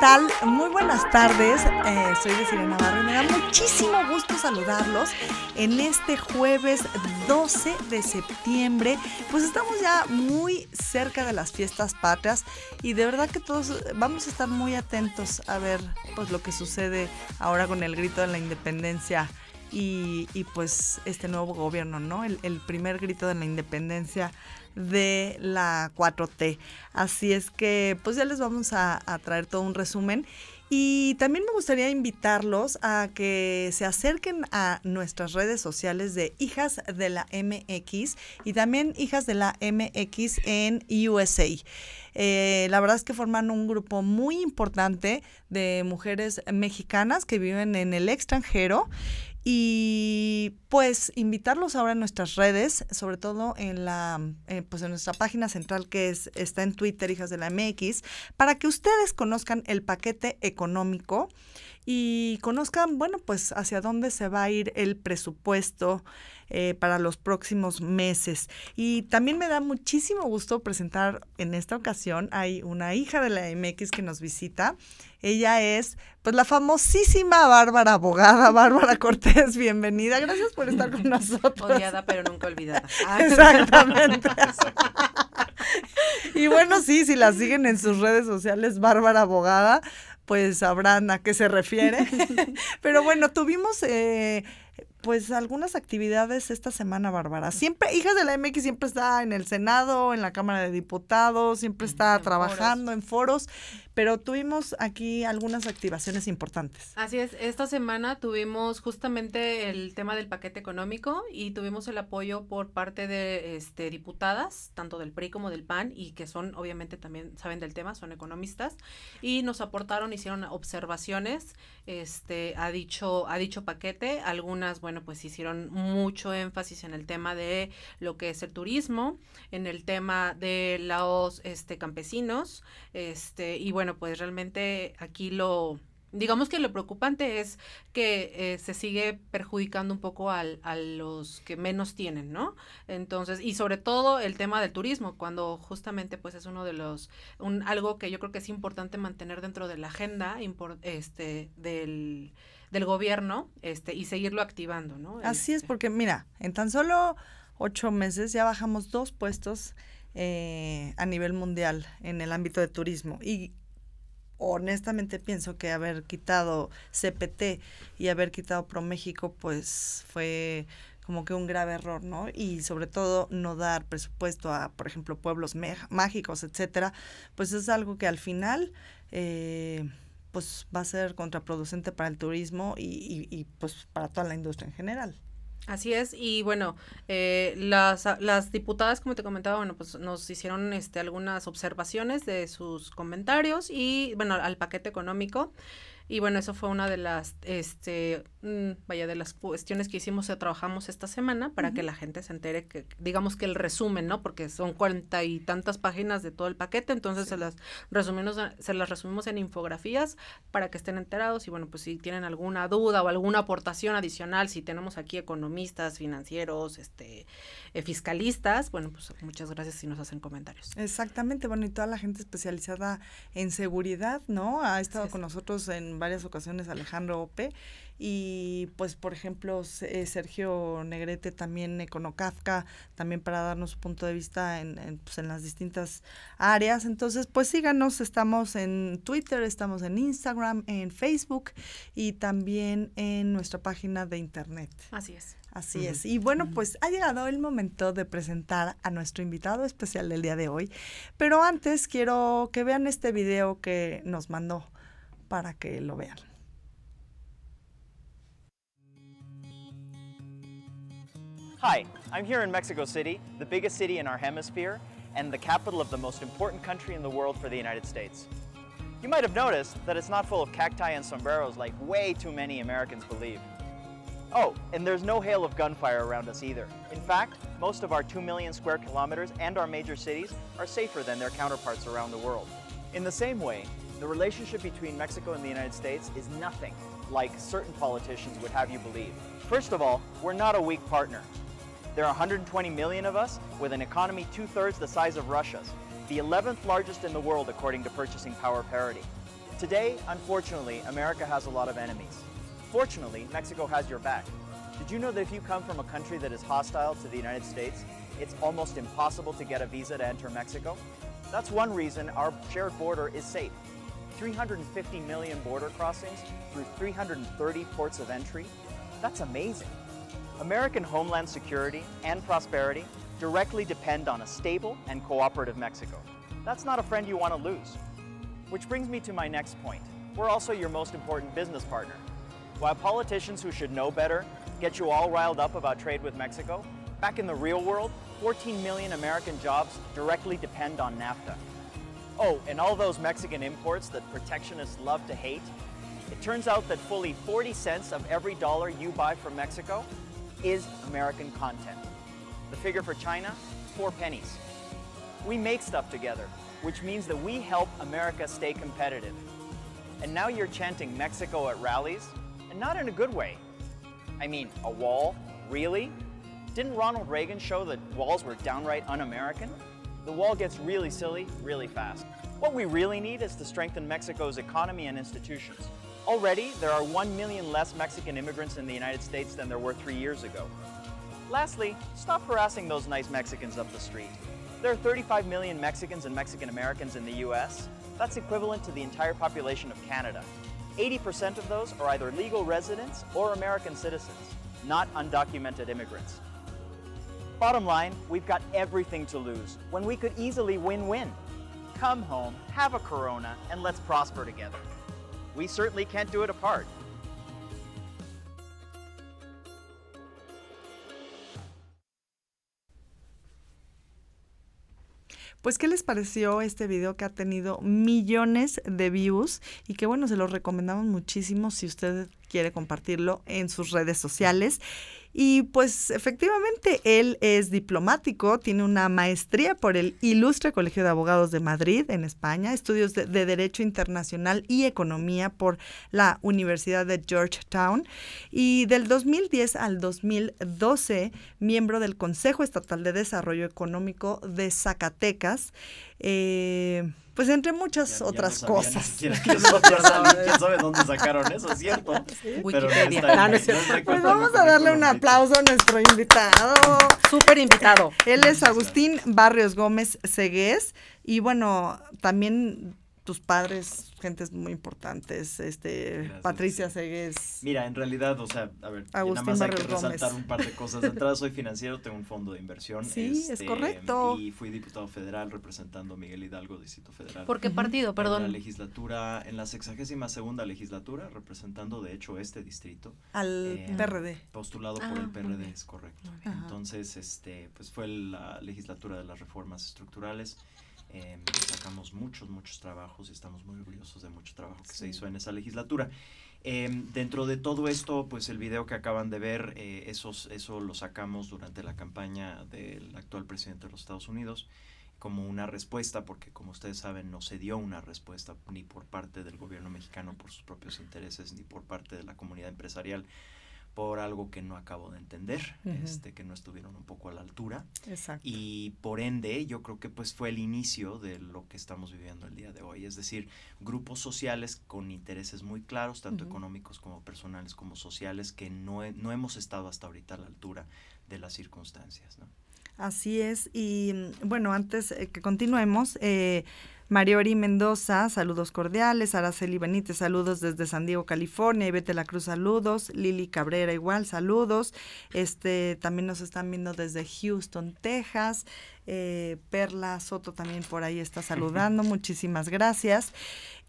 tal? Muy buenas tardes. Eh, soy de Navarro y me da muchísimo gusto saludarlos en este jueves 12 de septiembre. Pues estamos ya muy cerca de las fiestas patrias y de verdad que todos vamos a estar muy atentos a ver pues lo que sucede ahora con el grito de la independencia. Y, pues este nuevo gobierno, ¿no? el, primer grito de la independencia de la 4T. Así es que pues ya les vamos a, traer todo un resumen. Y también me gustaría invitarlos a que se acerquen a nuestras redes sociales de Hijas de la MX y también Hijas de la MX en USA. Eh, la verdad es que forman un grupo muy importante de mujeres mexicanas que viven en el extranjero y pues invitarlos ahora en nuestras redes, sobre todo en la eh, pues en nuestra página central que es, está en Twitter, Hijas de la MX, para que ustedes conozcan el paquete económico y conozcan, bueno, pues hacia dónde se va a ir el presupuesto eh, para los próximos meses. Y también me da muchísimo gusto presentar en esta ocasión, hay una hija de la MX que nos visita. Ella es, pues, la famosísima Bárbara Abogada, Bárbara Cortés. Bienvenida. Gracias por estar con nosotros. Odiada, pero nunca olvidada. Exactamente. y bueno, sí, si la siguen en sus redes sociales, Bárbara Abogada, pues sabrán a qué se refiere. pero bueno, tuvimos... Eh, pues algunas actividades esta semana, Bárbara. Siempre, Hijas de la MX siempre está en el Senado, en la Cámara de Diputados, siempre está trabajando en foros, pero tuvimos aquí algunas activaciones importantes. Así es, esta semana tuvimos justamente el tema del paquete económico y tuvimos el apoyo por parte de este, diputadas, tanto del PRI como del PAN, y que son, obviamente, también saben del tema, son economistas, y nos aportaron, hicieron observaciones este, a, dicho, a dicho paquete, algunas, bueno, pues hicieron mucho énfasis en el tema de lo que es el turismo, en el tema de los este, campesinos, este, y bueno, pues realmente aquí lo, digamos que lo preocupante es que eh, se sigue perjudicando un poco al, a los que menos tienen, ¿no? Entonces, y sobre todo el tema del turismo, cuando justamente pues es uno de los, un, algo que yo creo que es importante mantener dentro de la agenda este, del del gobierno este, y seguirlo activando, ¿no? Así es, este. porque mira, en tan solo ocho meses ya bajamos dos puestos eh, a nivel mundial en el ámbito de turismo y honestamente pienso que haber quitado CPT y haber quitado ProMéxico pues fue como que un grave error, ¿no? Y sobre todo no dar presupuesto a, por ejemplo, pueblos mágicos, etcétera, pues es algo que al final eh, pues va a ser contraproducente para el turismo y, y, y pues para toda la industria en general. Así es, y bueno, eh, las, las diputadas, como te comentaba, bueno, pues nos hicieron este, algunas observaciones de sus comentarios y, bueno, al paquete económico. Y bueno, eso fue una de las este, Mm, vaya, de las cuestiones que hicimos, eh, trabajamos esta semana para que la gente se entere que, digamos que el resumen, ¿no? Porque son cuarenta y tantas páginas de todo el paquete, entonces se las resumimos, eh, se las resumimos en infografías para que estén enterados y bueno, pues si tienen alguna duda o alguna aportación adicional, si tenemos aquí economistas, financieros, este, eh, fiscalistas, bueno, pues muchas gracias si nos hacen comentarios. Exactamente, bueno, y toda la gente especializada en seguridad, ¿no? Ha estado con nosotros en varias ocasiones Alejandro Ope y pues por ejemplo eh, Sergio Negrete también Econocafka también para darnos su punto de vista pues, en, las distintas áreas entonces pues síganos estamos en Twitter estamos en Instagram en Facebook y también en nuestra página de internet así es Así es. Y bueno, pues ha llegado el momento de presentar a nuestro invitado especial del día de hoy. Pero antes quiero que vean este video que nos mandó para que lo vean. Hi, I'm here in Mexico City, the biggest city in our hemisphere, and the capital of the most important country in the world for the United States. You might have noticed that it's not full of cacti and sombreros like way too many Americans believe. Oh, and there's no hail of gunfire around us either. In fact, most of our 2 million square kilometers and our major cities are safer than their counterparts around the world. In the same way, the relationship between Mexico and the United States is nothing like certain politicians would have you believe. First of all, we're not a weak partner. There are 120 million of us, with an economy two-thirds the size of Russia's, the 11th largest in the world according to Purchasing Power Parity. Today, unfortunately, America has a lot of enemies. Fortunately, Mexico has your back. Did you know that if you come from a country that is hostile to the United States, it's almost impossible to get a visa to enter Mexico? That's one reason our shared border is safe. 350 million border crossings through 330 ports of entry. That's amazing. American homeland security and prosperity directly depend on a stable and cooperative Mexico. That's not a friend you want to lose. Which brings me to my next point. We're also your most important business partner. While politicians who should know better get you all riled up about trade with Mexico, back in the real world, 14 million American jobs directly depend on NAFTA. Oh, and all those Mexican imports that protectionists love to hate, it turns out that fully 40 cents of every dollar you buy from Mexico is American content. The figure for China, four pennies. We make stuff together, which means that we help America stay competitive. And now you're chanting Mexico at rallies, and not in a good way. I mean, a wall? Really? Didn't Ronald Reagan show that walls were downright un-American? The wall gets really silly, really fast. What we really need is to strengthen Mexico's economy and institutions. Already, there are 1 million less Mexican immigrants in the United States than there were three years ago. Lastly, stop harassing those nice Mexicans up the street. There are 35 million Mexicans and Mexican Americans in the US. That's equivalent to the entire population of Canada. 80% of those are either legal residents or American citizens, not undocumented immigrants. Bottom line, we've got everything to lose when we could easily win-win. Come home, have a Corona, and let's prosper together. we certainly can't do it apart. Pues, ¿qué les pareció este video que ha tenido millones de views? Y que bueno, se los recomendamos muchísimo si ustedes quiere compartirlo en sus redes sociales. Y pues efectivamente él es diplomático, tiene una maestría por el Ilustre Colegio de Abogados de Madrid en España, estudios de, Derecho Internacional y Economía por la Universidad de Georgetown y del 2010 al 2012 miembro del Consejo Estatal de Desarrollo Económico de Zacatecas. Eh, pues entre muchas otras cosas. ¿quién, sabe, dónde sacaron eso? cierto. Wikipedia. Pero ah, pues vamos a darle un aplauso a nuestro invitado. Súper invitado. Él es Agustín Barrios Gómez Cegués. Y bueno, también tus padres, gentes muy importantes, este, Patricia Segues. Mira, en realidad, o sea, a ver, nada más hay que resaltar un par de cosas. De entrada soy financiero, tengo un fondo de inversión. Sí, es este, correcto. Y fui diputado federal representando a Miguel Hidalgo, Distrito Federal. ¿Por qué partido, perdón? En la legislatura, en la sexagésima segunda legislatura, representando de hecho este distrito. Al eh, PRD. Postulado por ah, el PRD, es correcto. Entonces, este, pues fue la legislatura de las reformas estructurales. Em, sacamos muchos, muchos trabajos y estamos muy orgullosos de mucho trabajo que se hizo en esa legislatura. Em, dentro de todo esto, pues el video que acaban de ver, eh, eso lo sacamos durante la campaña del actual presidente de los Estados Unidos como una respuesta, porque como ustedes saben, no se dio una respuesta ni por parte del gobierno mexicano por sus propios intereses, ni por parte de la comunidad empresarial por algo que no acabo de entender, este, que no estuvieron un poco a la altura. Exacto. Y por ende, yo creo que pues fue el inicio de lo que estamos viviendo el día de hoy, es decir, grupos sociales con intereses muy claros, tanto económicos como personales como sociales, que no, hemos estado hasta ahorita a la altura de las circunstancias. Así es, y mm, bueno, antes eh, que continuemos, eh, Mariori Mendoza, saludos cordiales, Araceli Benítez, saludos desde San Diego, California, y la Cruz, saludos, Lili Cabrera igual, saludos, este también nos están viendo desde Houston, Texas, eh, Perla Soto también por ahí está saludando, muchísimas gracias.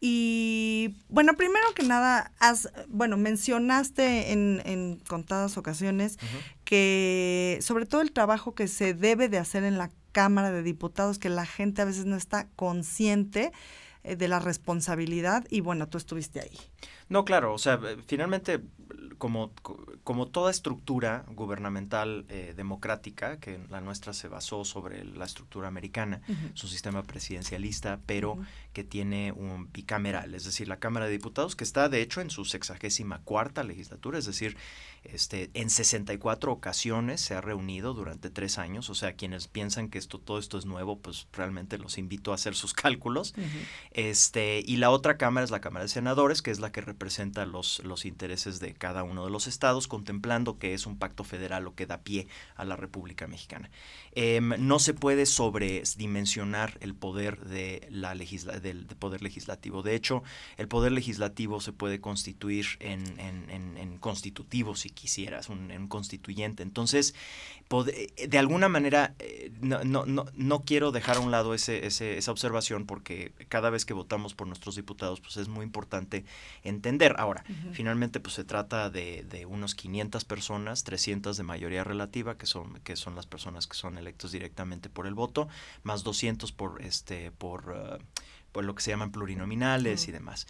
Y bueno, primero que nada, has, bueno, mencionaste en, en contadas ocasiones que sobre todo el trabajo que se debe de hacer en la Cámara de Diputados, que la gente a veces no está consciente eh, de la responsabilidad y bueno, tú estuviste ahí. No, claro, o sea, eh, finalmente como, como toda estructura gubernamental eh, democrática, que la nuestra se basó sobre la estructura americana, su sistema presidencialista, pero que tiene un bicameral, es decir, la Cámara de Diputados, que está de hecho en su sexagésima cuarta legislatura, es decir, este, en 64 ocasiones se ha reunido durante tres años, o sea, quienes piensan que esto, todo esto es nuevo, pues realmente los invito a hacer sus cálculos. este, y la otra Cámara es la Cámara de Senadores, que es la que representa los, los intereses de cada uno de los estados, contemplando que es un pacto federal o que da pie a la República Mexicana. Em, no se puede sobredimensionar el poder, de la del, poder legislativo. De hecho, el poder legislativo se puede constituir en, constitutivo, si quisieras, un, en constituyente. Entonces, eh, de alguna manera, eh, no, no, quiero dejar a un lado ese, esa observación porque cada vez que votamos por nuestros diputados, pues es muy importante entender. Ahora, finalmente, pues se trata de, de, unos 500 personas, 300 de mayoría relativa, que son, que son las personas que son electos directamente por el voto, más 200 por, este, por... Eh, lo que se llaman plurinominales y demás.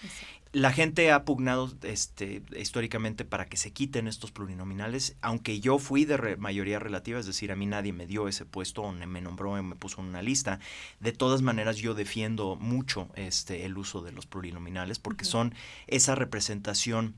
La gente ha pugnado este, históricamente para que se quiten estos plurinominales, aunque yo fui de mayoría relativa, es decir, a mí nadie me dio ese puesto, o me nombró, me puso en una lista. De todas maneras, yo defiendo mucho este, el uso de los plurinominales porque son esa representación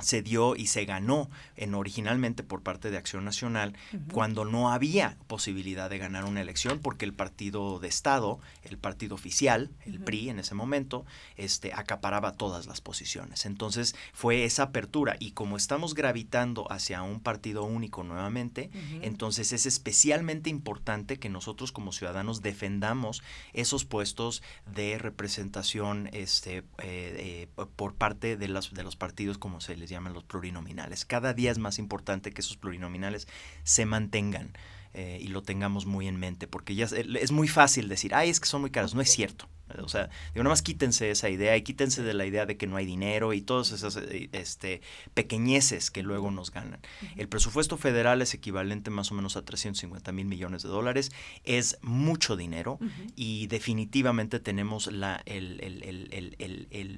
se dio y se ganó en originalmente por parte de Acción Nacional cuando no había posibilidad de ganar una elección porque el partido de Estado, el partido oficial, el PRI en ese momento, este acaparaba todas las posiciones. Entonces, fue esa apertura y como estamos gravitando hacia un partido único nuevamente, entonces es especialmente importante que nosotros como ciudadanos defendamos esos puestos de representación este eh, eh, por parte de las de los partidos como se les llaman los plurinominales. Cada día es más importante que esos plurinominales se mantengan eh, y lo tengamos muy en mente, porque ya es muy fácil decir, ay, es que son muy caros. No es cierto. O sea, digo, nada más quítense esa idea y quítense de la idea de que no hay dinero y todas esas eh, este, pequeñeces que luego nos ganan. El presupuesto federal es equivalente más o menos a 350 mil millones de dólares. Es mucho dinero y definitivamente tenemos la,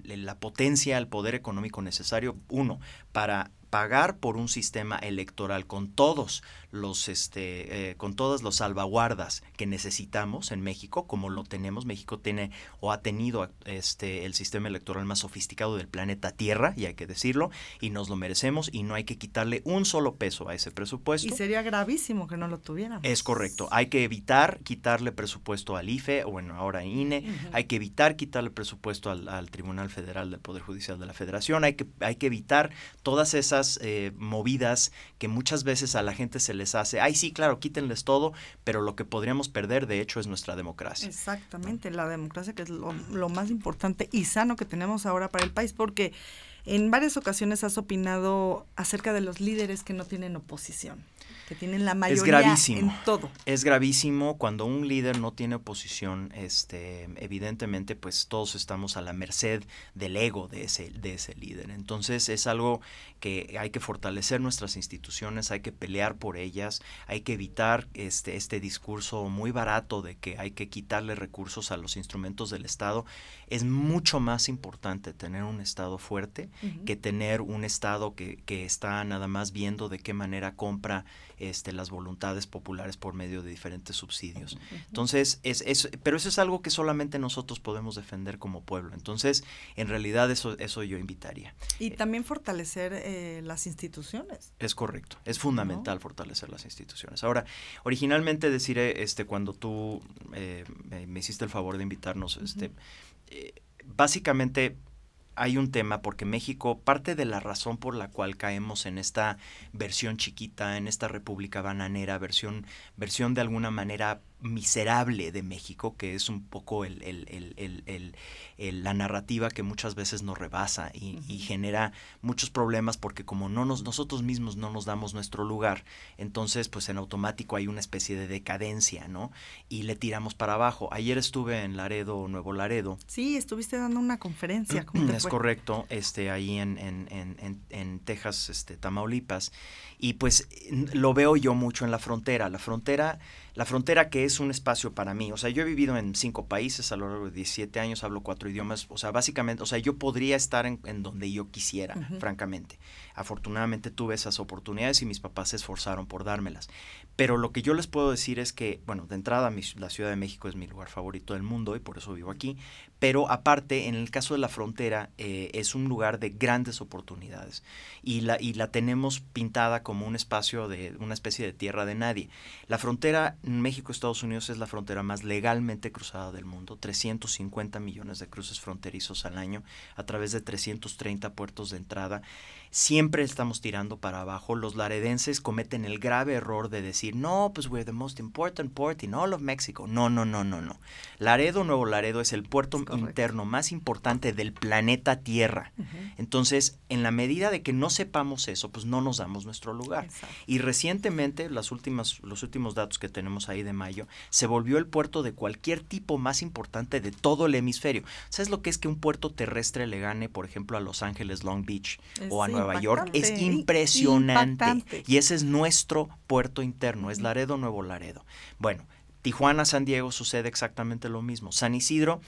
la potencia, el poder económico necesario, uno, para pagar por un sistema electoral con todos los este eh, con todas las salvaguardas que necesitamos en México como lo tenemos México tiene o ha tenido este el sistema electoral más sofisticado del planeta Tierra y hay que decirlo y nos lo merecemos y no hay que quitarle un solo peso a ese presupuesto y sería gravísimo que no lo tuviéramos es correcto hay que evitar quitarle presupuesto al IFE o bueno ahora INE hay que evitar quitarle presupuesto al, al Tribunal Federal del Poder Judicial de la Federación hay que hay que evitar todas esas eh, movidas que muchas veces a la gente se les hace, ay sí, claro, quítenles todo, pero lo que podríamos perder de hecho es nuestra democracia. Exactamente, la democracia que es lo, más importante y sano que tenemos ahora para el país, porque en varias ocasiones has opinado acerca de los líderes que no tienen oposición que tienen la mayoría es gravísimo, todo. Es gravísimo cuando un líder no tiene oposición, este, evidentemente pues todos estamos a la merced del ego de ese, de ese líder. Entonces es algo que hay que fortalecer nuestras instituciones, hay que pelear por ellas, hay que evitar este, este discurso muy barato de que hay que quitarle recursos a los instrumentos del Estado. Es mucho más importante tener un Estado fuerte que tener un Estado que, que está nada más viendo de qué manera compra este, las voluntades populares por medio de diferentes subsidios. Entonces, pero eso es algo que solamente nosotros podemos defender como pueblo. Entonces, en realidad eso, eso yo invitaría. Y eh, también fortalecer eh, las instituciones. Es correcto, es fundamental fortalecer las instituciones. Ahora, originalmente deciré, eh, este, cuando tú me, hiciste el favor de invitarnos, este, básicamente hay un tema porque México, parte de la razón por la cual caemos en esta versión chiquita, en esta república bananera, versión, versión de alguna manera miserable de México, que es un poco el, la narrativa que muchas veces nos rebasa y, genera muchos problemas porque como no nos, nosotros mismos no nos damos nuestro lugar, entonces pues en automático hay una especie de decadencia, ¿no? Y le tiramos para abajo. Ayer estuve en Laredo, Nuevo Laredo. Sí, estuviste dando una conferencia. Mm, es correcto, este, ahí en, en, en, en, Texas, este, Tamaulipas. Y pues lo veo yo mucho en la frontera. La frontera la frontera que es un espacio para mí. O sea, yo he vivido en cinco países a lo largo de 17 años, hablo cuatro idiomas. O sea, básicamente, o sea, yo podría estar en, donde yo quisiera, francamente. Afortunadamente tuve esas oportunidades y mis papás se esforzaron por dármelas. Pero lo que yo les puedo decir es que, bueno, de entrada mi, la Ciudad de México es mi lugar favorito del mundo y por eso vivo aquí, pero aparte, en el caso de la frontera, eh, es un lugar de grandes oportunidades y la, y la tenemos pintada como un espacio de una especie de tierra de nadie. La frontera México-Estados Unidos es la frontera más legalmente cruzada del mundo, 350 millones de cruces fronterizos al año a través de 330 puertos de entrada. Siempre estamos tirando para abajo. Los laredenses cometen el grave error de decir, no, pues we're the most important port in all of Mexico. No, no, no, no, no. Laredo, Nuevo Laredo es el puerto interno más importante del planeta Tierra. Entonces, en la medida de que no sepamos eso, pues no nos damos nuestro lugar. Y recientemente, las últimas, los últimos datos que tenemos ahí de mayo, se volvió el puerto de cualquier tipo más importante de todo el hemisferio. ¿Sabes lo que es que un puerto terrestre le gane, por ejemplo, a Los Ángeles Long Beach o a Nueva Nueva York es impresionante. Y ese es nuestro puerto interno, es Laredo, Nuevo Laredo. Bueno, Tijuana, San Diego sucede exactamente lo mismo. San Isidro,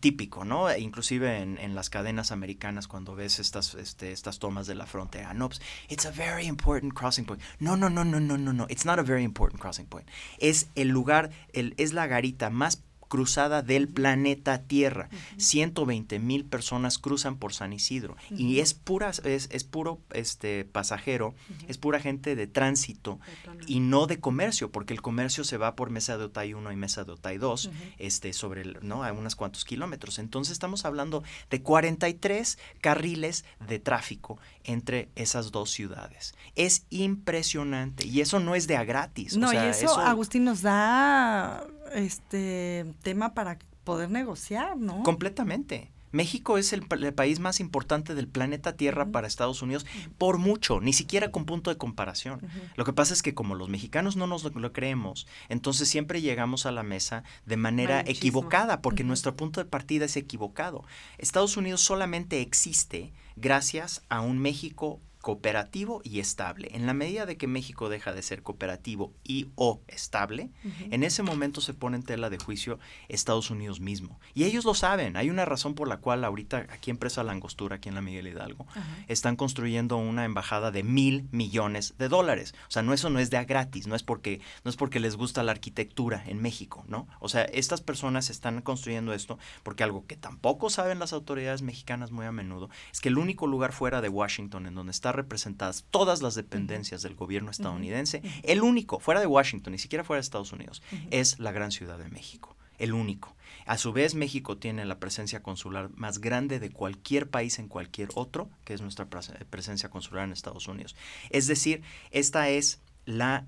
típico, ¿no? E inclusive en, las cadenas americanas cuando ves estas, este, estas tomas de la frontera. No, pues, it's a very important crossing point. No, no, no, no, no, no, no. It's not a very important crossing point. Es el lugar, el, es la garita más cruzada del planeta Tierra. ciento 120 mil personas cruzan por San Isidro y es pura, es, puro este pasajero, es pura gente de tránsito y no de comercio, porque el comercio se va por Mesa de Otay 1 y Mesa de Otay 2, este, sobre, ¿no? A unos cuantos kilómetros. Entonces estamos hablando de 43 carriles de tráfico entre esas dos ciudades. Es impresionante y eso no es de a gratis. No, y eso Agustín nos da este tema para poder negociar, ¿no? Completamente. México es el, país más importante del planeta Tierra para Estados Unidos por mucho, ni siquiera con punto de comparación. Lo que pasa es que como los mexicanos no nos lo, creemos, entonces siempre llegamos a la mesa de manera equivocada, porque nuestro punto de partida es equivocado. Estados Unidos solamente existe gracias a un México cooperativo y estable. En la medida de que México deja de ser cooperativo y o estable, en ese momento se pone en tela de juicio Estados Unidos mismo. Y ellos lo saben, hay una razón por la cual ahorita aquí en Presa Langostura, aquí en la Miguel Hidalgo, están construyendo una embajada de mil millones de dólares. O sea, no eso no es de a gratis, no es porque, no es porque les gusta la arquitectura en México, ¿no? O sea, estas personas están construyendo esto porque algo que tampoco saben las autoridades mexicanas muy a menudo es que el único lugar fuera de Washington en donde está representadas todas las dependencias del gobierno estadounidense. El único, fuera de Washington, ni siquiera fuera de Estados Unidos, es la gran Ciudad de México. El único. A su vez, México tiene la presencia consular más grande de cualquier país en cualquier otro, que es nuestra presencia consular en Estados Unidos. Es decir, esta es la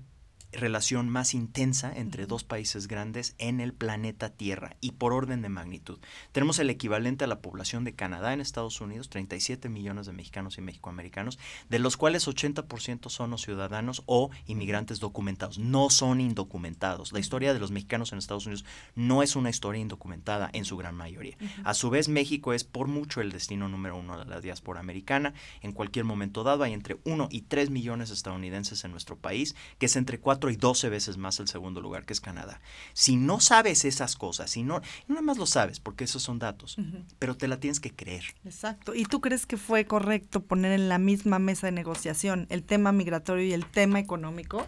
relación más intensa entre dos países grandes en el planeta Tierra y por orden de magnitud. Tenemos el equivalente a la población de Canadá en Estados Unidos, 37 millones de mexicanos y mexicoamericanos, de los cuales 80% son ciudadanos o inmigrantes documentados, no son indocumentados. La historia de los mexicanos en Estados Unidos no es una historia indocumentada en su gran mayoría. A su vez, México es por mucho el destino número uno de la diáspora americana. En cualquier momento dado hay entre 1 y 3 millones de estadounidenses en nuestro país, que es entre 4 y 12 veces más el segundo lugar, que es Canadá. Si no sabes esas cosas, si no, nada más lo sabes, porque esos son datos, pero te la tienes que creer. Exacto. ¿Y tú crees que fue correcto poner en la misma mesa de negociación el tema migratorio y el tema económico?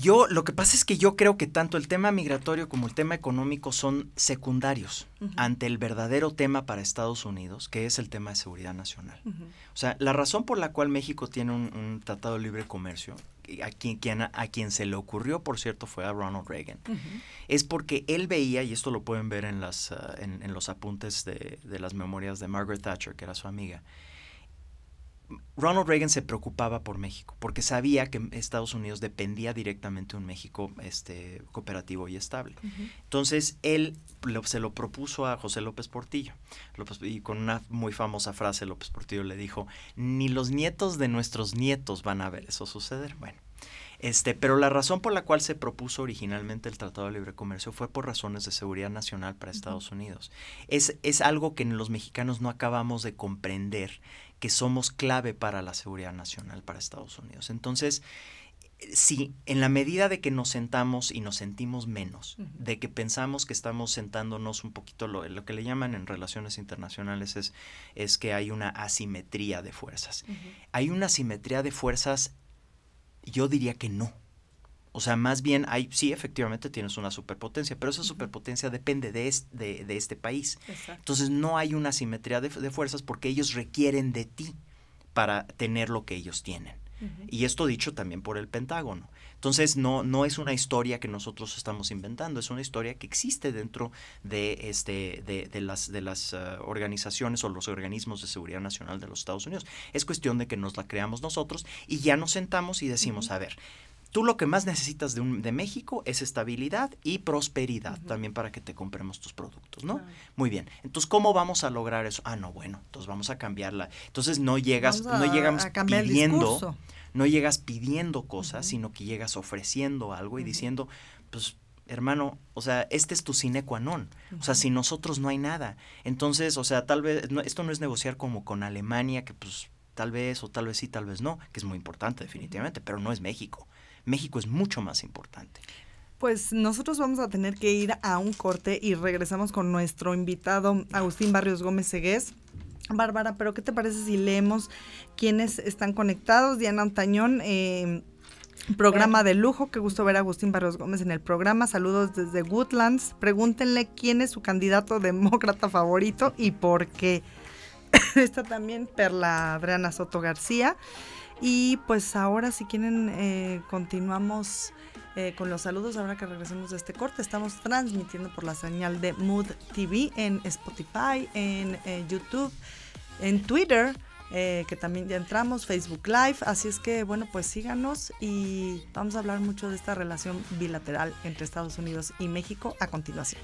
Yo, lo que pasa es que yo creo que tanto el tema migratorio como el tema económico son secundarios ante el verdadero tema para Estados Unidos, que es el tema de seguridad nacional. O sea, la razón por la cual México tiene un, tratado de libre comercio, a quien, a quien se le ocurrió, por cierto, fue a Ronald Reagan, es porque él veía, y esto lo pueden ver en, las, ah, los apuntes de las memorias de Margaret Thatcher, que era su amiga, Ronald Reagan se preocupaba por México, porque sabía que Estados Unidos dependía directamente de un México este, cooperativo y estable. Entonces, él se lo propuso a José López Portillo, y con una muy famosa frase, López Portillo le dijo, ni los nietos de nuestros nietos van a ver eso suceder. Bueno, este, pero la razón por la cual se propuso originalmente el Tratado de Libre Comercio fue por razones de seguridad nacional para Estados Unidos. Es, es algo que los mexicanos no acabamos de comprender que somos clave para la seguridad nacional para Estados Unidos. Entonces, si en la medida de que nos sentamos y nos sentimos menos, de que pensamos que estamos sentándonos un poquito, lo, que le llaman en relaciones internacionales es, es que hay una asimetría de fuerzas. Hay una asimetría de fuerzas, yo diría que no. O sea, más bien hay, sí, efectivamente tienes una superpotencia, pero esa superpotencia depende de, de, este país. Entonces no hay una simetría de, fuerzas porque ellos requieren de ti para tener lo que ellos tienen. Y esto dicho también por el Pentágono. Entonces no, no es una historia que nosotros estamos inventando, es una historia que existe dentro de, este, de, las, de las eh, organizaciones o los organismos de seguridad nacional de los Estados Unidos. Es cuestión de que nos la creamos nosotros y ya nos sentamos y decimos, a ver, Tú lo que más necesitas de, un, de México es estabilidad y prosperidad también para que te compremos tus productos, ¿no? Muy bien. Entonces, ¿cómo vamos a lograr eso? Ah, no, bueno, entonces vamos a cambiarla. Entonces, no llegas, no llegamos pidiendo, no llegas pidiendo cosas, sino que llegas ofreciendo algo y diciendo, pues hermano, o sea, este es tu sine qua non. O sea, si nosotros no hay nada. Entonces, o sea, tal vez, esto no es negociar como con Alemania, que pues tal vez o tal vez sí, tal vez no, que es muy importante definitivamente, pero no es México. México es mucho más importante. Pues nosotros vamos a tener que ir a un corte y regresamos con nuestro invitado Agustín Barrios Gómez Segués. Bárbara, pero ¿qué te parece si leemos quiénes están conectados? Diana Antañón, em, programa de lujo, qué gusto ver a Agustín Barrios Gómez en el programa. Saludos desde Woodlands. Pregúntenle quién es su candidato demócrata favorito y por qué. Está también Perla Adriana Soto García. Y pues ahora si quieren eh, continuamos eh, con los saludos ahora que regresemos de este corte. Estamos transmitiendo por la señal de Mood TV en Spotify, en eh, YouTube, en Twitter. que también ya entramos, Facebook Live, así es que bueno, pues síganos y vamos a hablar mucho de esta relación bilateral entre Estados Unidos y México a continuación.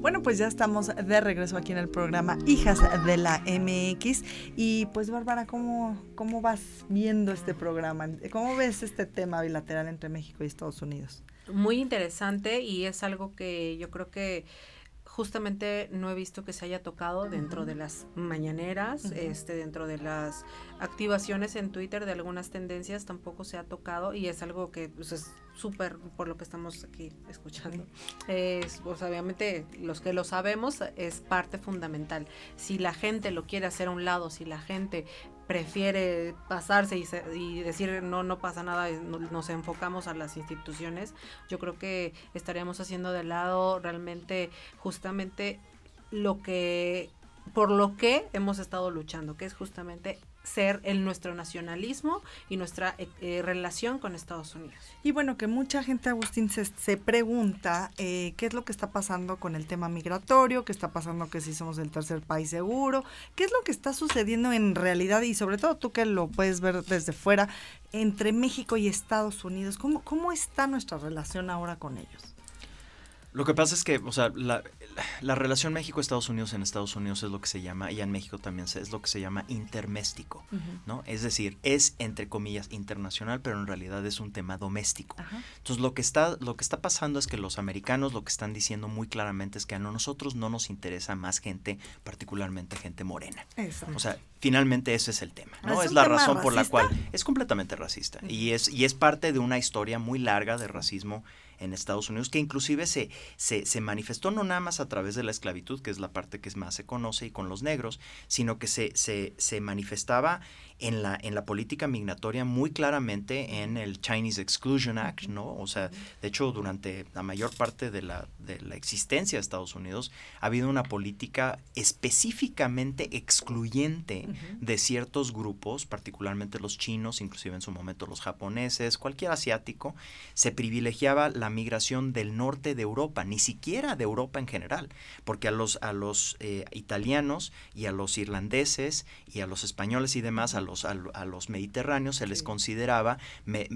Bueno, pues ya estamos de regreso aquí en el programa Hijas de la MX. Y pues, Bárbara, ¿cómo, ¿cómo vas viendo este programa? ¿Cómo ves este tema bilateral entre México y Estados Unidos? Muy interesante y es algo que yo creo que justamente no he visto que se haya tocado dentro de las mañaneras, este, dentro de las activaciones en Twitter de algunas tendencias tampoco se ha tocado y es algo que pues, es súper por lo que estamos aquí escuchando. pues, obviamente los que lo sabemos es parte fundamental. Si la gente lo quiere hacer a un lado, si la gente prefiere pasarse y, decir no, no pasa nada, nos enfocamos a las instituciones, yo creo que estaríamos haciendo de lado realmente justamente lo que por lo que hemos estado luchando, que es justamente ser el nuestro nacionalismo y nuestra eh, eh, relación con Estados Unidos. Y bueno, que mucha gente, Agustín, se, pregunta eh, qué es lo que está pasando con el tema migratorio, qué está pasando que si somos el tercer país seguro, qué es lo que está sucediendo en realidad y sobre todo tú que lo puedes ver desde fuera entre México y Estados Unidos, ¿cómo, cómo está nuestra relación ahora con ellos? Lo que pasa es que, o sea, la, la relación México-Estados Unidos en Estados Unidos es lo que se llama, y en México también es lo que se llama interméstico, ¿no? Es decir, es entre comillas internacional, pero en realidad es un tema doméstico. Entonces, lo que, está, lo que está pasando es que los americanos lo que están diciendo muy claramente es que a nosotros no nos interesa más gente, particularmente gente morena. O sea, finalmente ese es el tema, ¿no? Es, la razón por la cual es completamente racista. Y es, y es parte de una historia muy larga de racismo en Estados Unidos, que inclusive se, se, manifestó no nada más a través de la esclavitud, que es la parte que más se conoce y con los negros, sino que se, se manifestaba en la, en la política migratoria muy claramente en el Chinese Exclusion Act, ¿no? O sea, de hecho, durante la mayor parte de la, de la existencia de Estados Unidos ha habido una política específicamente excluyente de ciertos grupos, particularmente los chinos, inclusive en su momento los japoneses, cualquier asiático, se privilegiaba la migración del norte de Europa, ni siquiera de Europa en general, porque a los, a los eh, italianos y a los irlandeses y a los españoles y demás, a a, los mediterráneos se les consideraba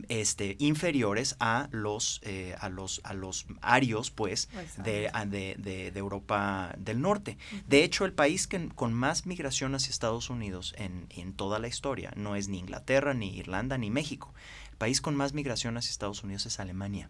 este, inferiores a los, eh, a los, a los arios, pues, pues de, de, de, Europa del Norte. De hecho, el país que, con más migración hacia Estados Unidos en, en toda la historia no es ni Inglaterra, ni Irlanda, ni México país con más migración hacia Estados Unidos es Alemania.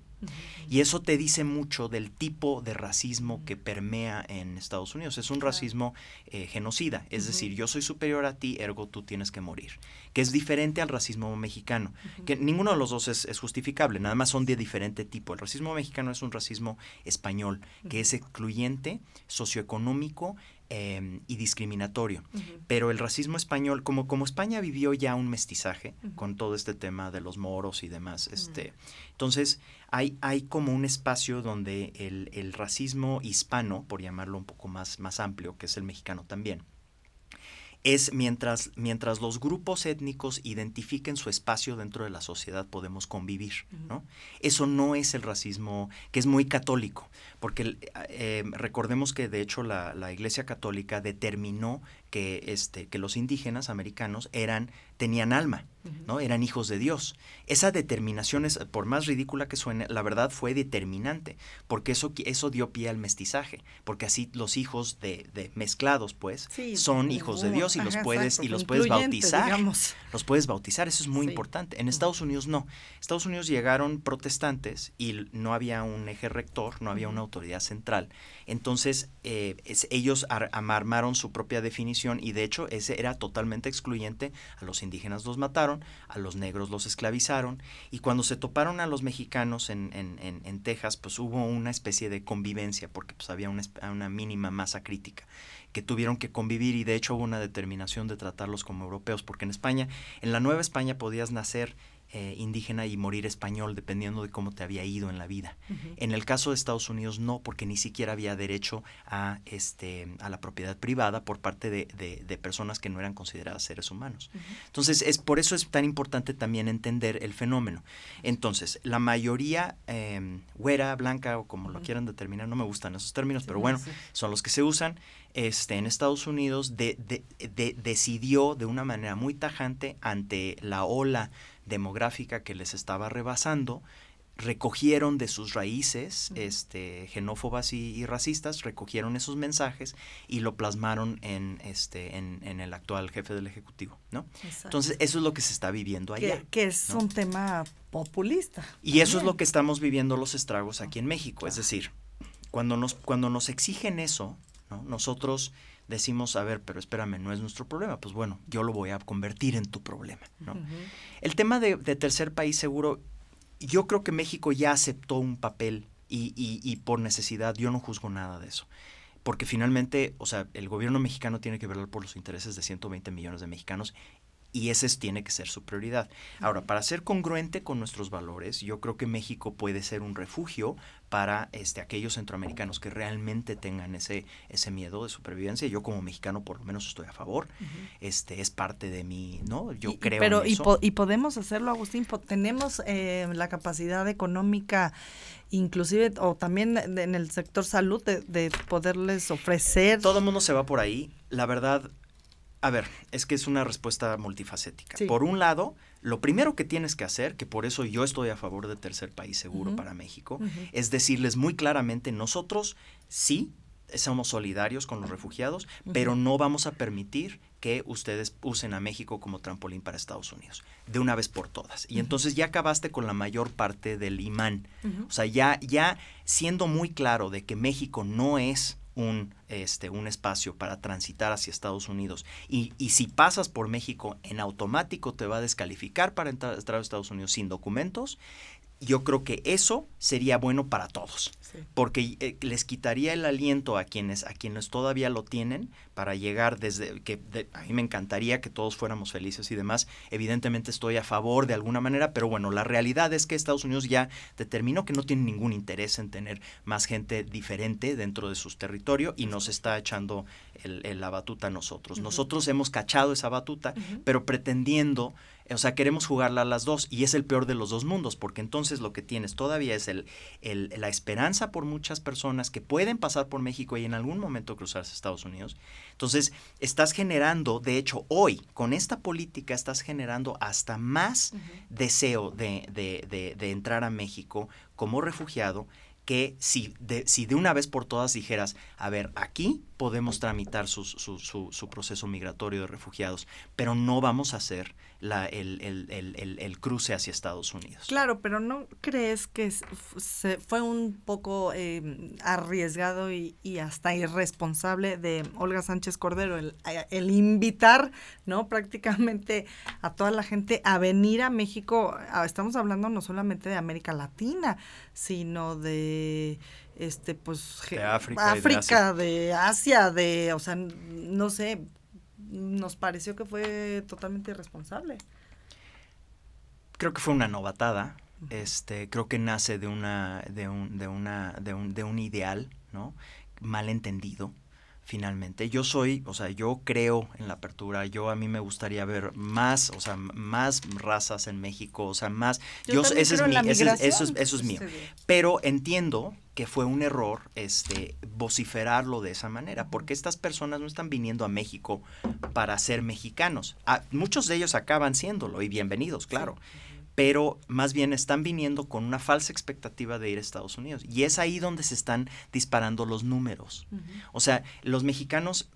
Y eso te dice mucho del tipo de racismo que permea en Estados Unidos. Es un racismo eh, genocida, es decir, yo soy superior a ti, ergo tú tienes que morir, que es diferente al racismo mexicano, que ninguno de los dos es, es, justificable, nada más son de diferente tipo. El racismo mexicano es un racismo español, que es excluyente, socioeconómico Em, y discriminatorio. Pero el racismo español, como, como España vivió ya un mestizaje con todo este tema de los moros y demás, este, entonces hay, como un espacio donde el, el, racismo hispano, por llamarlo un poco más, más amplio, que es el mexicano también, es mientras, mientras los grupos étnicos identifiquen su espacio dentro de la sociedad podemos convivir. ¿no? Eso no es el racismo que es muy católico, porque eh, recordemos que de hecho la, la Iglesia Católica determinó que, este, que los indígenas americanos eran tenían alma, ¿no? Eran hijos de Dios. Esa determinación, es, por más ridícula que suene, la verdad fue determinante, porque eso, eso dio pie al mestizaje, porque así los hijos de, mezclados, pues, son hijos de Dios y los puedes, y los puedes bautizar. Los puedes bautizar, eso es muy importante. En Estados Unidos no. Estados Unidos llegaron protestantes y no había un eje rector, no había una autoridad central. Entonces, eh, ellos ar, armaron su propia definición y de hecho ese era totalmente excluyente a los indígenas los mataron, a los negros los esclavizaron, y cuando se toparon a los mexicanos en, en, en, en Texas, pues hubo una especie de convivencia, porque pues, había una, una mínima masa crítica que tuvieron que convivir y de hecho hubo una determinación de tratarlos como europeos, porque en España, en la Nueva España podías nacer eh, indígena y morir español, dependiendo de cómo te había ido en la vida. En el caso de Estados Unidos no, porque ni siquiera había derecho a, este, a la propiedad privada por parte de, personas que no eran consideradas seres humanos. Entonces, es, por eso es tan importante también entender el fenómeno. Entonces, la mayoría eh, güera, blanca o como lo quieran determinar, no me gustan esos términos, pero bueno, son los que se usan. Este, en Estados Unidos de, decidió de una manera muy tajante ante la ola demográfica que les estaba rebasando, recogieron de sus raíces este, genófobas y, racistas, recogieron esos mensajes y lo plasmaron en, este, en, el actual jefe del Ejecutivo. ¿no? Entonces, eso es lo que se está viviendo allá. Que, es un tema populista. Y eso es lo que estamos viviendo los estragos aquí en México. Es decir, cuando nos, cuando nos exigen eso, ¿no? nosotros decimos, a ver, pero espérame, no es nuestro problema, pues bueno, yo lo voy a convertir en tu problema. ¿no? El tema de, tercer país seguro, yo creo que México ya aceptó un papel y, y por necesidad yo no juzgo nada de eso porque finalmente, o sea, el gobierno mexicano tiene que velar por los intereses de 120 millones de mexicanos y esa tiene que ser su prioridad. Ahora, para ser congruente con nuestros valores, yo creo que México puede ser un refugio para este, aquellos centroamericanos que realmente tengan ese, ese miedo de supervivencia. Yo como mexicano por lo menos estoy a favor. este Es parte de mí, ¿no? Yo creo pero, Y, y, podemos hacerlo, Agustín. Tenemos eh, la capacidad económica inclusive o también en el sector salud de, de poderles ofrecer. Todo el mundo se va por ahí. La verdad, a ver, es que es una respuesta multifacética. Por un lado, lo primero que tienes que hacer, que por eso yo estoy a favor de tercer país seguro para México, es decirles muy claramente, nosotros sí somos solidarios con los refugiados, pero no vamos a permitir que ustedes usen a México como trampolín para Estados Unidos, de una vez por todas. Y entonces ya acabaste con la mayor parte del imán. O sea, ya, ya siendo muy claro de que México no es un, este, un espacio para transitar hacia Estados Unidos y, si pasas por México, en automático te va a descalificar para entrar, entrar a Estados Unidos sin documentos yo creo que eso sería bueno para todos, porque eh, les quitaría el aliento a quienes a quienes todavía lo tienen para llegar desde que a mí me encantaría que todos fuéramos felices y demás. Evidentemente estoy a favor de alguna manera, pero bueno, la realidad es que Estados Unidos ya determinó que no tiene ningún interés en tener más gente diferente dentro de sus territorios y nos está echando la batuta a nosotros. Nosotros hemos cachado esa batuta, pero pretendiendo o sea, queremos jugarla a las dos y es el peor de los dos mundos, porque entonces lo que tienes todavía es el, la esperanza por muchas personas que pueden pasar por México y en algún momento cruzarse a Estados Unidos. Entonces, estás generando, de hecho, hoy, con esta política, estás generando hasta más deseo de, de, entrar a México como refugiado que si si de una vez por todas dijeras, a ver, aquí podemos tramitar su, su, proceso migratorio de refugiados, pero no vamos a hacer la, el, cruce hacia Estados Unidos. Claro, pero ¿no crees que se fue un poco em, arriesgado y, hasta irresponsable de Olga Sánchez Cordero el, invitar, ¿no? Prácticamente a toda la gente a venir a México. Ah, estamos hablando no solamente de América Latina, sino de este pues de África, de, Asia. de o sea, no sé, nos pareció que fue totalmente irresponsable. Creo que fue una novatada. Este, creo que nace de una de un de una de de un ideal, ¿no? malentendido finalmente. Yo soy, o sea, yo creo en la apertura, yo a mí me gustaría ver más, o sea, más razas en México, o sea, más, yo, es eso, es, mío. Pero entiendo que fue un error este vociferarlo de esa manera, porque estas personas no están viniendo a México para ser mexicanos. Ah, muchos de ellos acaban siéndolo y bienvenidos, claro pero más bien están viniendo con una falsa expectativa de ir a Estados Unidos. Y es ahí donde se están disparando los números. O sea, los mexicanos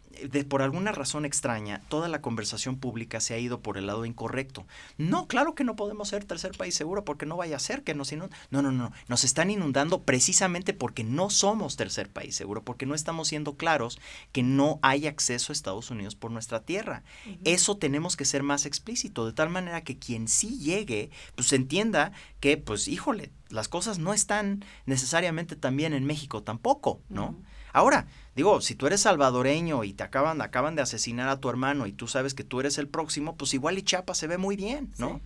por alguna razón extraña, toda la conversación pública se ha ido por el lado incorrecto. No, claro que no podemos ser tercer país seguro porque no vaya a ser que nos inunden. No, no, no, nos están inundando precisamente porque no somos tercer país seguro, porque no estamos siendo claros que no hay acceso a Estados Unidos por nuestra tierra. Eso tenemos que ser más explícito, de tal manera que quien sí llegue, pues entienda que, pues, híjole, las cosas no están necesariamente tan bien en México tampoco, ¿no? Ahora, digo, si tú eres salvadoreño y te acaban, acaban de asesinar a tu hermano y tú sabes que tú eres el próximo, pues igual y chapa se ve muy bien, ¿no?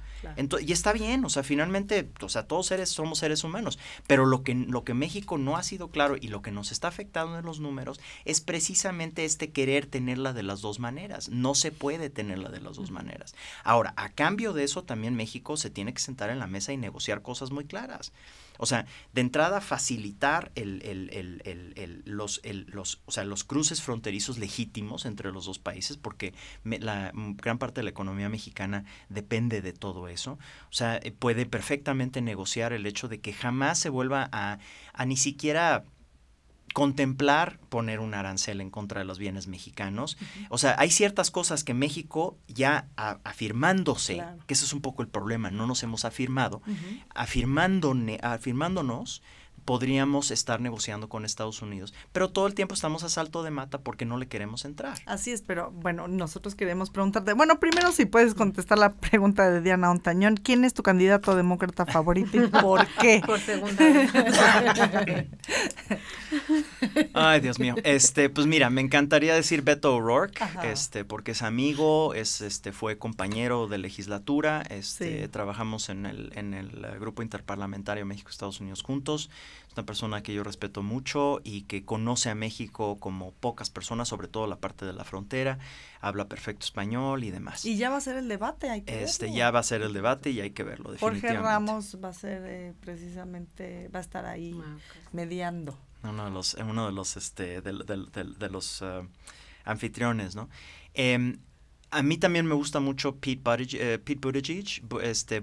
y está bien, o sea, finalmente, o sea, todos seres somos seres humanos, pero lo que, lo que México no ha sido claro y lo que nos está afectando en los números es precisamente este querer tenerla de las dos maneras. No se puede tenerla de las dos maneras. Ahora, a cambio de eso, también México se tiene que sentar en la mesa y negociar cosas muy claras. O sea, de entrada facilitar el, el, el, los, los, o sea, los cruces fronterizos legítimos entre los dos países, porque la gran parte de la economía mexicana depende de todo eso. O sea, eh, puede perfectamente negociar el hecho de que jamás se vuelva a, a ni siquiera contemplar poner un arancel en contra de los bienes mexicanos. O sea, hay ciertas cosas que México ya afirmándose, que ese es un poco el problema, no nos hemos afirmado, afirmándonos, podríamos estar negociando con Estados Unidos. Pero todo el tiempo estamos a salto de mata porque no le queremos entrar. Así es, pero bueno, nosotros queremos preguntarte, bueno, primero si puedes contestar la pregunta de Diana Ontañón, ¿quién es tu candidato demócrata favorito y por qué? Por segunda vez. Ay, Dios mío. Este, pues mira, me encantaría decir Beto O'Rourke, este, porque es amigo, es este fue compañero de legislatura, este trabajamos en el en el grupo interparlamentario México Estados Unidos juntos. Es una persona que yo respeto mucho y que conoce a México como pocas personas, sobre todo la parte de la frontera. Habla perfecto español y demás. Y ya va a ser el debate, hay que este, verlo. Ya va a ser el debate y hay que verlo, definitivamente. Jorge Ramos va a ser eh, precisamente, va a estar ahí ah, mediando. Uno de los, eh, uno de los, este, de, los eh, anfitriones, ¿no? Em, a mí también me gusta mucho Pete Buttigieg. Eh, Pete Buttigieg. Este,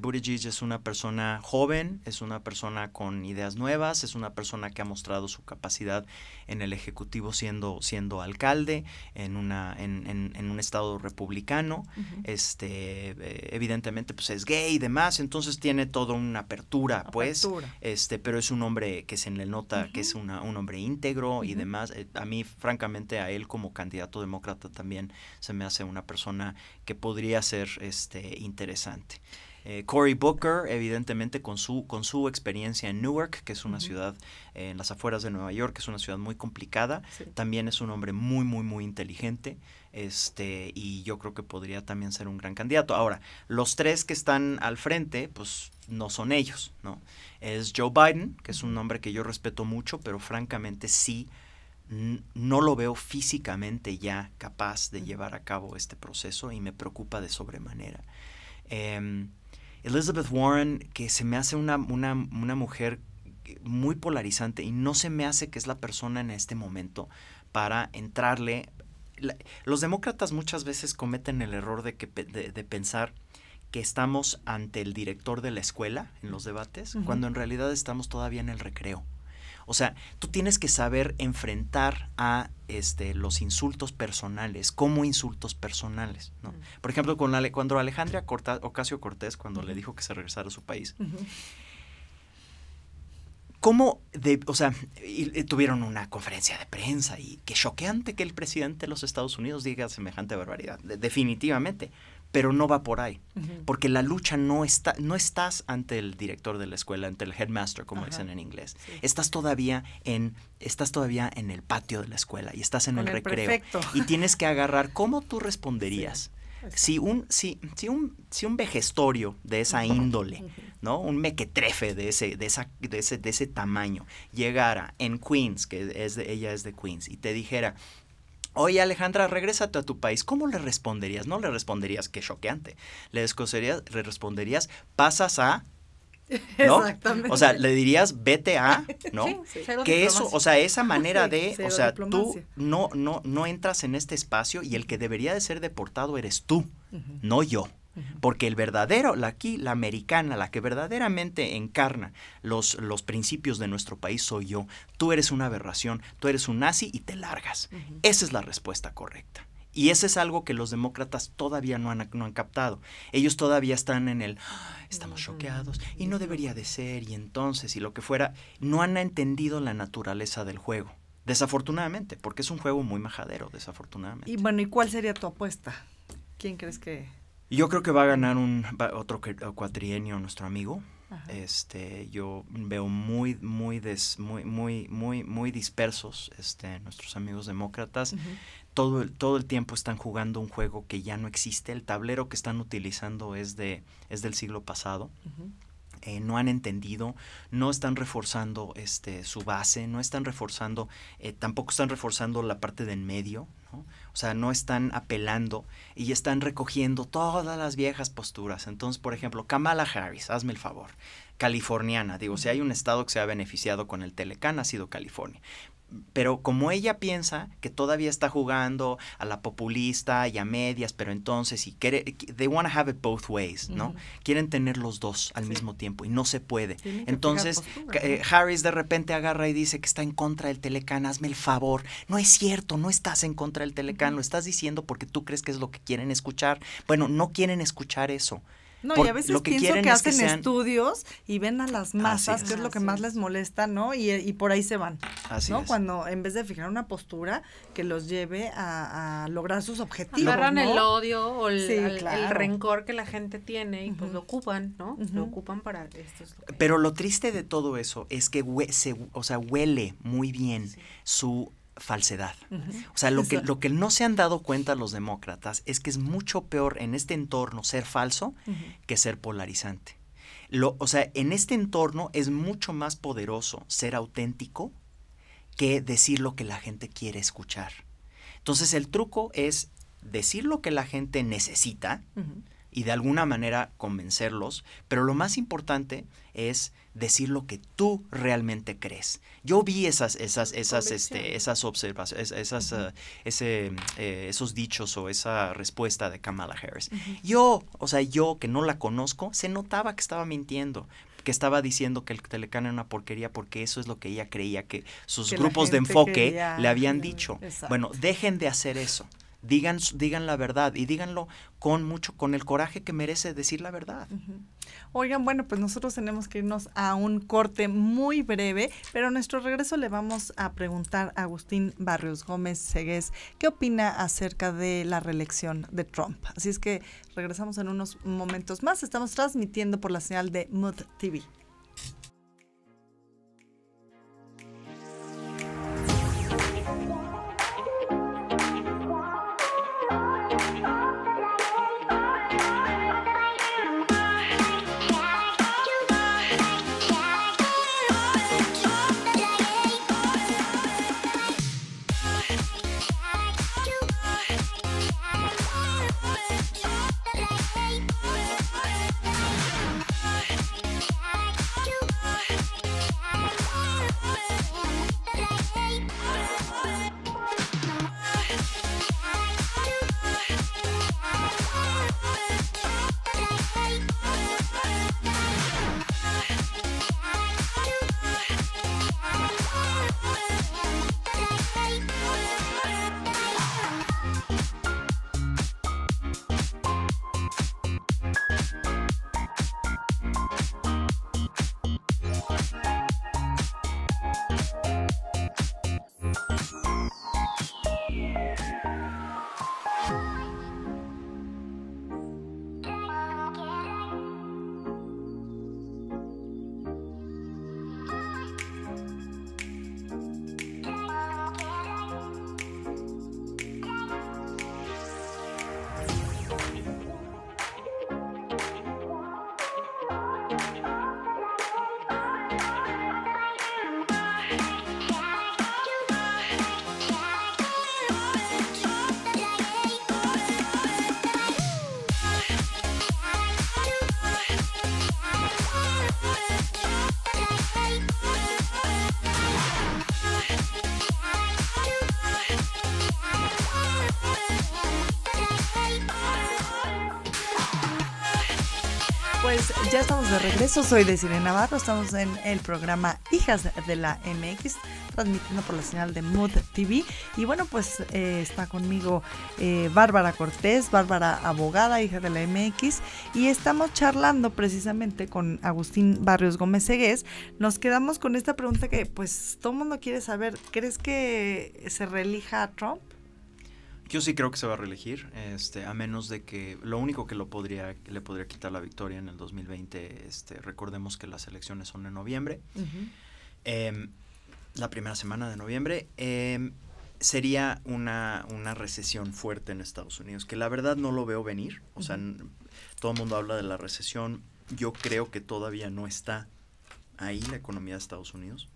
es una persona joven, es una persona con ideas nuevas, es una persona que ha mostrado su capacidad en el Ejecutivo siendo, siendo alcalde en, una, en, en, un estado republicano. este, eh, evidentemente pues es gay y demás, entonces tiene toda una apertura, pues. Este, pero es un hombre que se le nota que es un hombre íntegro y demás. Eh, a mí, francamente, a él como candidato demócrata también se me hace una persona que podría ser este, interesante. Eh, Cory Booker, evidentemente con su, con su experiencia en Newark, que es una ciudad en las afueras de Nueva York, que es una ciudad muy complicada, también es un hombre muy, muy, muy inteligente este, y yo creo que podría también ser un gran candidato. Ahora, los tres que están al frente, pues no son ellos, ¿no? Es Joe Biden, que es un hombre que yo respeto mucho, pero francamente sí no lo veo físicamente ya capaz de llevar a cabo este proceso y me preocupa de sobremanera. Em, Elizabeth Warren, que se me hace una, una, una, mujer muy polarizante y no se me hace que es la persona en este momento para entrarle. los demócratas muchas veces cometen el error de, que, de, pensar que estamos ante el director de la escuela en los debates, cuando en realidad estamos todavía en el recreo. O sea, tú tienes que saber enfrentar a este, los insultos personales como insultos personales. ¿no? Por ejemplo, cuando Alejandra Ocasio Cortés, cuando le dijo que se regresara a su país, ¿Cómo, o sea, eh, tuvieron una conferencia de prensa y qué choqueante que el presidente de los Estados Unidos diga semejante barbaridad, definitivamente pero no va por ahí, porque la lucha no está, no estás ante el director de la escuela, ante el headmaster, como dicen en inglés. Estás todavía en, estás todavía en el patio de la escuela y estás en el, recreo y tienes que agarrar cómo tú responderías. Si un, si, si un, si un vejestorio de esa índole, ¿no? Un mequetrefe de ese, de esa, de ese, de ese tamaño llegara en Queens, que es de, ella es de Queens, y te dijera, Oye Alejandra, regrésate a tu país. ¿Cómo le responderías? No le responderías, que choqueante. Le, responderías, pasas a Exactamente. O sea, le dirías vete a, ¿no? Que eso, o sea, esa manera de, o sea, tú no, no, no entras en este espacio y el que debería de ser deportado eres tú, no yo. Porque el verdadero, la aquí, la americana, la que verdaderamente encarna los, los principios de nuestro país soy yo. Tú eres una aberración, tú eres un nazi y te largas. Esa es la respuesta correcta. Y eso es algo que los demócratas todavía no han, captado. Ellos todavía están en el, ah, estamos choqueados y no debería de ser, y entonces, y lo que fuera. No han entendido la naturaleza del juego. Desafortunadamente, porque es un juego muy majadero, desafortunadamente. Y bueno, ¿y cuál sería tu apuesta? ¿Quién crees que yo creo que va a ganar un otro cuatrienio nuestro amigo. Este, yo veo muy, muy, muy, muy, muy, dispersos este, nuestros amigos demócratas. todo, el, todo el tiempo están jugando un juego que ya no existe. El tablero que están utilizando es, de, es del siglo pasado. Eh, no han entendido, no están reforzando este, su base, no están reforzando, eh, tampoco están reforzando la parte de en medio. ¿no? O sea, no están apelando y están recogiendo todas las viejas posturas. Entonces, por ejemplo, Kamala Harris, hazme el favor californiana. Digo, si hay un estado que se ha beneficiado con el Telecán, ha sido California. Pero como ella piensa que todavía está jugando a la populista y a medias, pero entonces, y quiere, they want to have it both ways, ¿no? Quieren tener los dos al mismo tiempo y no se puede. Entonces, eh, Harris de repente agarra y dice que está en contra del Telecán, hazme el favor. No es cierto, no estás en contra del Telecán, lo estás diciendo porque tú crees que es lo que quieren escuchar. Bueno, no quieren escuchar eso. No, y a veces pienso que hacen estudios y ven a las ah, masas, que es lo que más les molesta, ¿no? Y, por ahí se van. Así ¿no? Cuando en vez de fijar una postura que los lleve a, lograr sus objetivos. Agarran el odio o el, rencor que la gente tiene y pues lo ocupan, ¿no? Lo ocupan para esto. Pero lo triste de todo eso es que hue o sea, huele muy bien su falsedad. O sea, lo que, lo que no se han dado cuenta los demócratas es que es mucho peor en este entorno ser falso que ser polarizante. Lo, o sea, en este entorno es mucho más poderoso ser auténtico que decir lo que la gente quiere escuchar. Entonces el truco es decir lo que la gente necesita y de alguna manera convencerlos, pero lo más importante es decir lo que tú realmente crees. Yo vi esas, esas, esas, este, esas observaciones, esas, ah, ese, eh, esos dichos o esa respuesta de Kamala Harris. Yo, o sea, yo que no la conozco, se notaba que estaba mintiendo que estaba diciendo que el Telecán era una porquería porque eso es lo que ella creía que sus grupos de enfoque le habían dicho. Bueno, dejen de hacer eso digan, la verdad y díganlo con mucho, con el coraje que merece decir la verdad. Oigan, bueno, pues nosotros tenemos que irnos a un corte muy breve, pero a nuestro regreso le vamos a preguntar a Agustín Barrios Gómez Cegués qué opina acerca de la reelección de Trump. Así es que regresamos en unos momentos más. Estamos transmitiendo por la señal de Mood TV. pues ya estamos de regreso. Soy Sirena Navarro. Estamos en el programa Hijas de la MX, transmitiendo por la señal de Mood TV. Y bueno, pues eh, está conmigo eh, Bárbara Cortés, Bárbara Abogada, hija de la MX. Y estamos charlando precisamente con Agustín Barrios Gómez Segués. Nos quedamos con esta pregunta que, pues, todo el mundo quiere saber: ¿crees que se reelija Trump? Yo sí creo que se va a reelegir, este, a menos de que lo único que lo podría, le podría quitar la victoria en el 2020, este, recordemos que las elecciones son en noviembre, em, la primera semana de noviembre, em, sería una, una, recesión fuerte en Estados Unidos, que la verdad no lo veo venir, o sea, todo el mundo habla de la recesión, yo creo que todavía no está ahí la economía de Estados Unidos,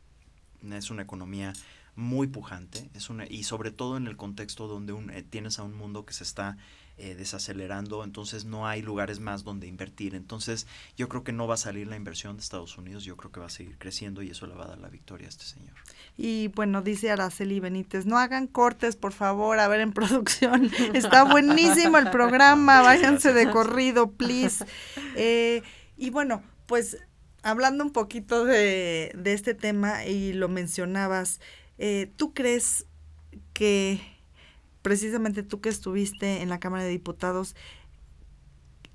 es una economía muy pujante es una, y sobre todo en el contexto donde un, eh, tienes a un mundo que se está eh, desacelerando, entonces no hay lugares más donde invertir. Entonces yo creo que no va a salir la inversión de Estados Unidos, yo creo que va a seguir creciendo y eso le va a dar la victoria a este señor. Y bueno, dice Araceli Benítez, no hagan cortes, por favor, a ver en producción. Está buenísimo el programa, váyanse de corrido, please. Eh, y bueno, pues hablando un poquito de, de este tema y lo mencionabas, eh, ¿Tú crees que precisamente tú que estuviste en la Cámara de Diputados,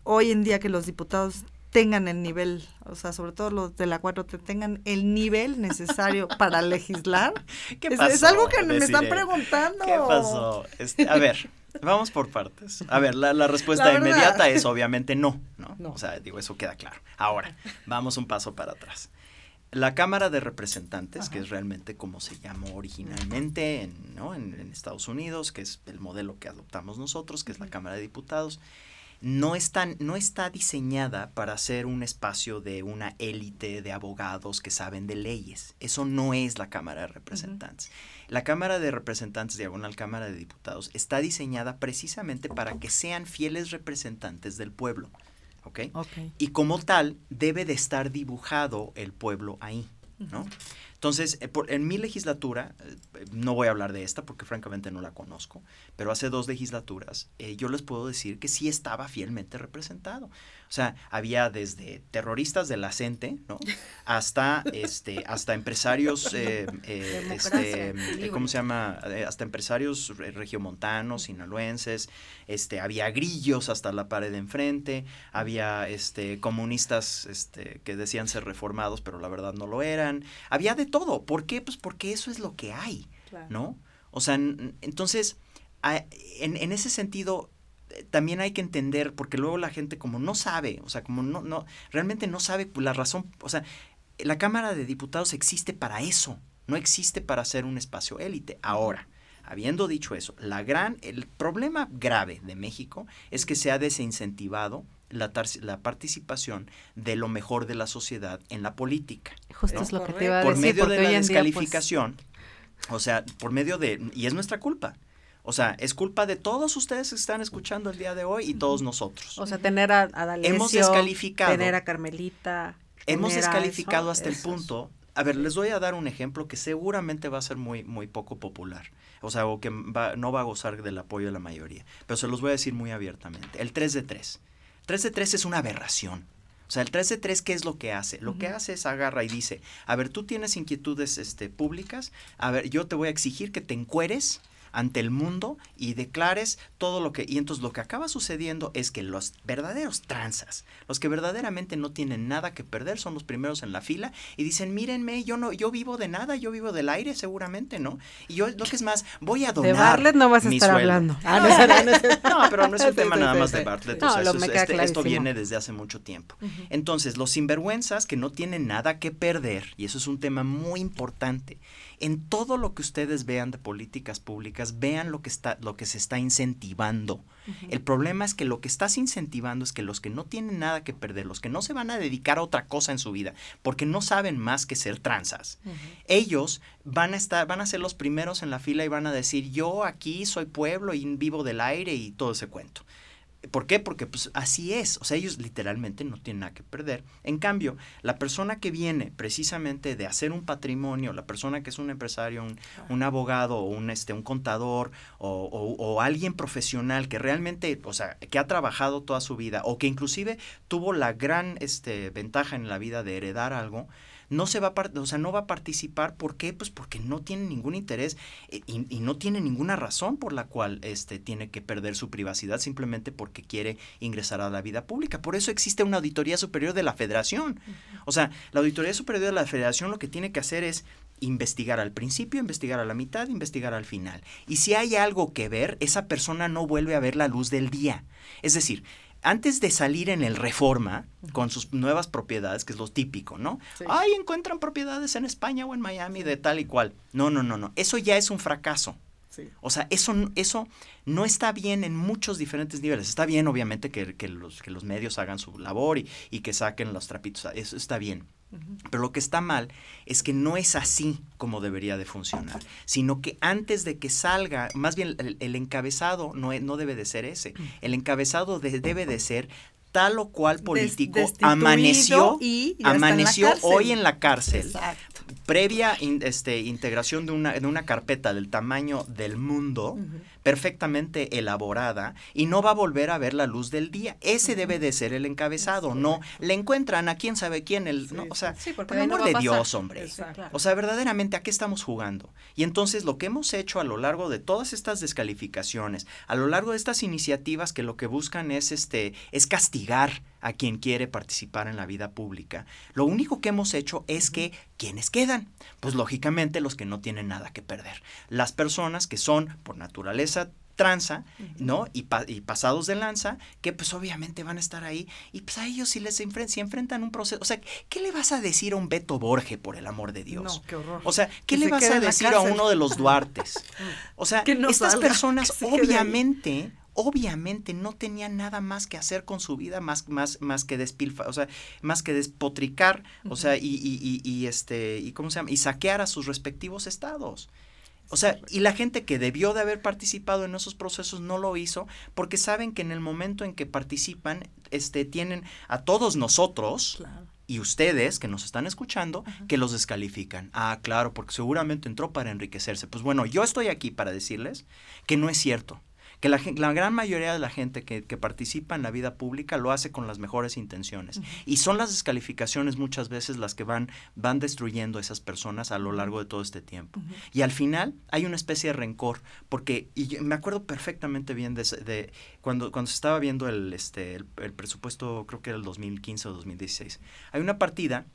hoy en día que los diputados tengan el nivel, o sea, sobre todo los de la 4T tengan el nivel necesario para legislar? ¿Qué es, algo que me están preguntando. ¿Qué pasó? Este, a ver, vamos por partes. A ver, la, respuesta inmediata es obviamente no, ¿no? O sea, digo, eso queda claro. Ahora, vamos un paso para atrás la Cámara de Representantes, que es realmente como se llamó originalmente en, Estados Unidos, que es el modelo que adoptamos nosotros, que es la Cámara de Diputados, no, no está diseñada para ser un espacio de una élite de abogados que saben de leyes. Eso no es la Cámara de Representantes. La Cámara de Representantes, diagonal Cámara de Diputados, está diseñada precisamente para que sean fieles representantes del pueblo. ¿okay? Y como tal, debe de estar dibujado el pueblo ahí, Entonces, eh, en mi legislatura, eh, eh, no voy a hablar de esta porque francamente no la conozco, pero hace dos legislaturas yo les puedo decir que sí estaba fielmente representado. O sea, había desde terroristas de la ¿no? Hasta, este, hasta empresarios, eh, eh, este, em, ¿cómo se llama? Eh, hasta empresarios regiomontanos, sinaloenses, este, había grillos hasta la pared de enfrente, había, este, comunistas, este, que decían ser reformados, pero la verdad no lo eran. Había de todo. ¿Por qué? Pues porque eso es lo que hay, ¿no? O sea, entonces, en, en ese sentido, eh, también hay que entender, porque luego la gente como no sabe, o sea, como no, no, realmente no sabe pues, la razón, o sea, la Cámara de Diputados existe para eso, no existe para ser un espacio élite. Ahora, habiendo dicho eso, la gran, el problema grave de México es que se ha desincentivado la, la, participación de lo mejor de la sociedad en la política. Justo es lo que te iba a decir. Por medio de la pues, descalificación, o sea, por medio de, y es nuestra culpa, o sea, es culpa de todos ustedes que están escuchando el día de hoy y todos nosotros. O sea, tener a, a hemos descalificado, tener a Carmelita. Hemos descalificado hasta el punto. A ver, les voy a dar un ejemplo que seguramente va a ser muy, muy poco popular. O sea, o que va, no va a gozar del apoyo de la mayoría. Pero se los voy a decir muy abiertamente. El 3 de 3. 3 de 3 es una aberración. O sea, el 3 de 3, ¿qué es lo que hace? Lo que hace es agarra y dice, a ver, tú tienes inquietudes este, públicas, a ver, yo te voy a exigir que te encueres ante el mundo y declares todo lo que... Y entonces lo que acaba sucediendo es que los verdaderos tranzas, los que verdaderamente no tienen nada que perder, son los primeros en la fila y dicen, mírenme, yo no, yo vivo de nada, yo vivo del aire seguramente, ¿no? Y yo, lo que es más, voy a donar. De Bartlett no vas a estar hablando. Ah, no, pero no es un tema nada más de Bartlett. Este, esto viene desde hace mucho tiempo. Entonces, los sinvergüenzas que no tienen nada que perder, y eso es un tema muy importante, en todo lo que ustedes vean de políticas públicas, vean lo que, está, lo que se está incentivando. El problema es que lo que estás incentivando es que los que no tienen nada que perder, los que no se van a dedicar a otra cosa en su vida, porque no saben más que ser transas. ellos van a, estar, van a ser los primeros en la fila y van a decir, yo aquí soy pueblo y vivo del aire y todo ese cuento. ¿Por qué? Porque pues, así es. O sea, ellos literalmente no tienen nada que perder. En cambio, la persona que viene precisamente de hacer un patrimonio, la persona que es un empresario, un, abogado, un, este, un contador o, o, o, alguien profesional que realmente, o sea, que ha trabajado toda su vida o que inclusive tuvo la gran este, ventaja en la vida de heredar algo, no se va a, o sea, no va a participar. ¿Por qué? Pues porque no tiene ningún interés eh, y, y, no tiene ninguna razón por la cual este, tiene que perder su privacidad simplemente porque quiere ingresar a la vida pública. Por eso existe una Auditoría Superior de la Federación. O sea, la Auditoría Superior de la Federación lo que tiene que hacer es investigar al principio, investigar a la mitad, investigar al final. Y si hay algo que ver, esa persona no vuelve a ver la luz del día. Es decir, antes de salir en el Reforma con sus nuevas propiedades, que es lo típico, ¿no? ahí Ay, encuentran propiedades en España o en Miami de tal y cual. No, no, no, no. Eso ya es un fracaso. Sí. O sea, eso, eso no está bien en muchos diferentes niveles. Está bien, obviamente, que, los, que los medios hagan su labor y, y que saquen los trapitos. Eso está bien. Pero lo que está mal es que no es así como debería de funcionar, sino que antes de que salga, más bien el, encabezado no, no debe de ser ese, mm. el encabezado debe de ser tal o cual político amaneció, y amaneció hoy en la cárcel previa este, integración de una, carpeta del tamaño del mundo, perfectamente elaborada, y no va a volver a ver la luz del día. Ese debe de ser el encabezado, no le encuentran a quién sabe quién, el, no, o sea, por el amor de Dios, hombre. O sea, verdaderamente, ¿a qué estamos jugando? Y entonces lo que hemos hecho a lo largo de todas estas descalificaciones, a lo largo de estas iniciativas que lo que buscan es, este, es castigar, a quien quiere participar en la vida pública. Lo único que hemos hecho es que, ¿quiénes quedan? Pues lógicamente los que no tienen nada que perder. Las personas que son, por naturaleza, tranza, ¿no? Y, pasados de lanza, que pues obviamente van a estar ahí. Y pues a ellos si les enfrentan un proceso, o sea, ¿qué le vas a decir a un Beto Borge, por el amor de Dios? No, qué horror. O sea, ¿qué le vas a decir a uno de los Duartes? O sea, estas personas obviamente obviamente no tenía nada más que hacer con su vida más, más, más que o sea, más que despotricar, o sea, y, este, y llama, y saquear a sus respectivos estados. O sea, y la gente que debió de haber participado en esos procesos no lo hizo porque saben que en el momento en que participan, este, tienen a todos nosotros y ustedes que nos están escuchando que los descalifican. Ah, claro, porque seguramente entró para enriquecerse. Pues bueno, yo estoy aquí para decirles que no es cierto que la, gran mayoría de la gente que, participa en la vida pública lo hace con las mejores intenciones. Y son las descalificaciones muchas veces las que van, van destruyendo a esas personas a lo largo de todo este tiempo. Y al final hay una especie de rencor, porque, y me acuerdo perfectamente bien de, de cuando, cuando se estaba viendo el, este, el, presupuesto, creo que era el 2015 o 2016, hay una partida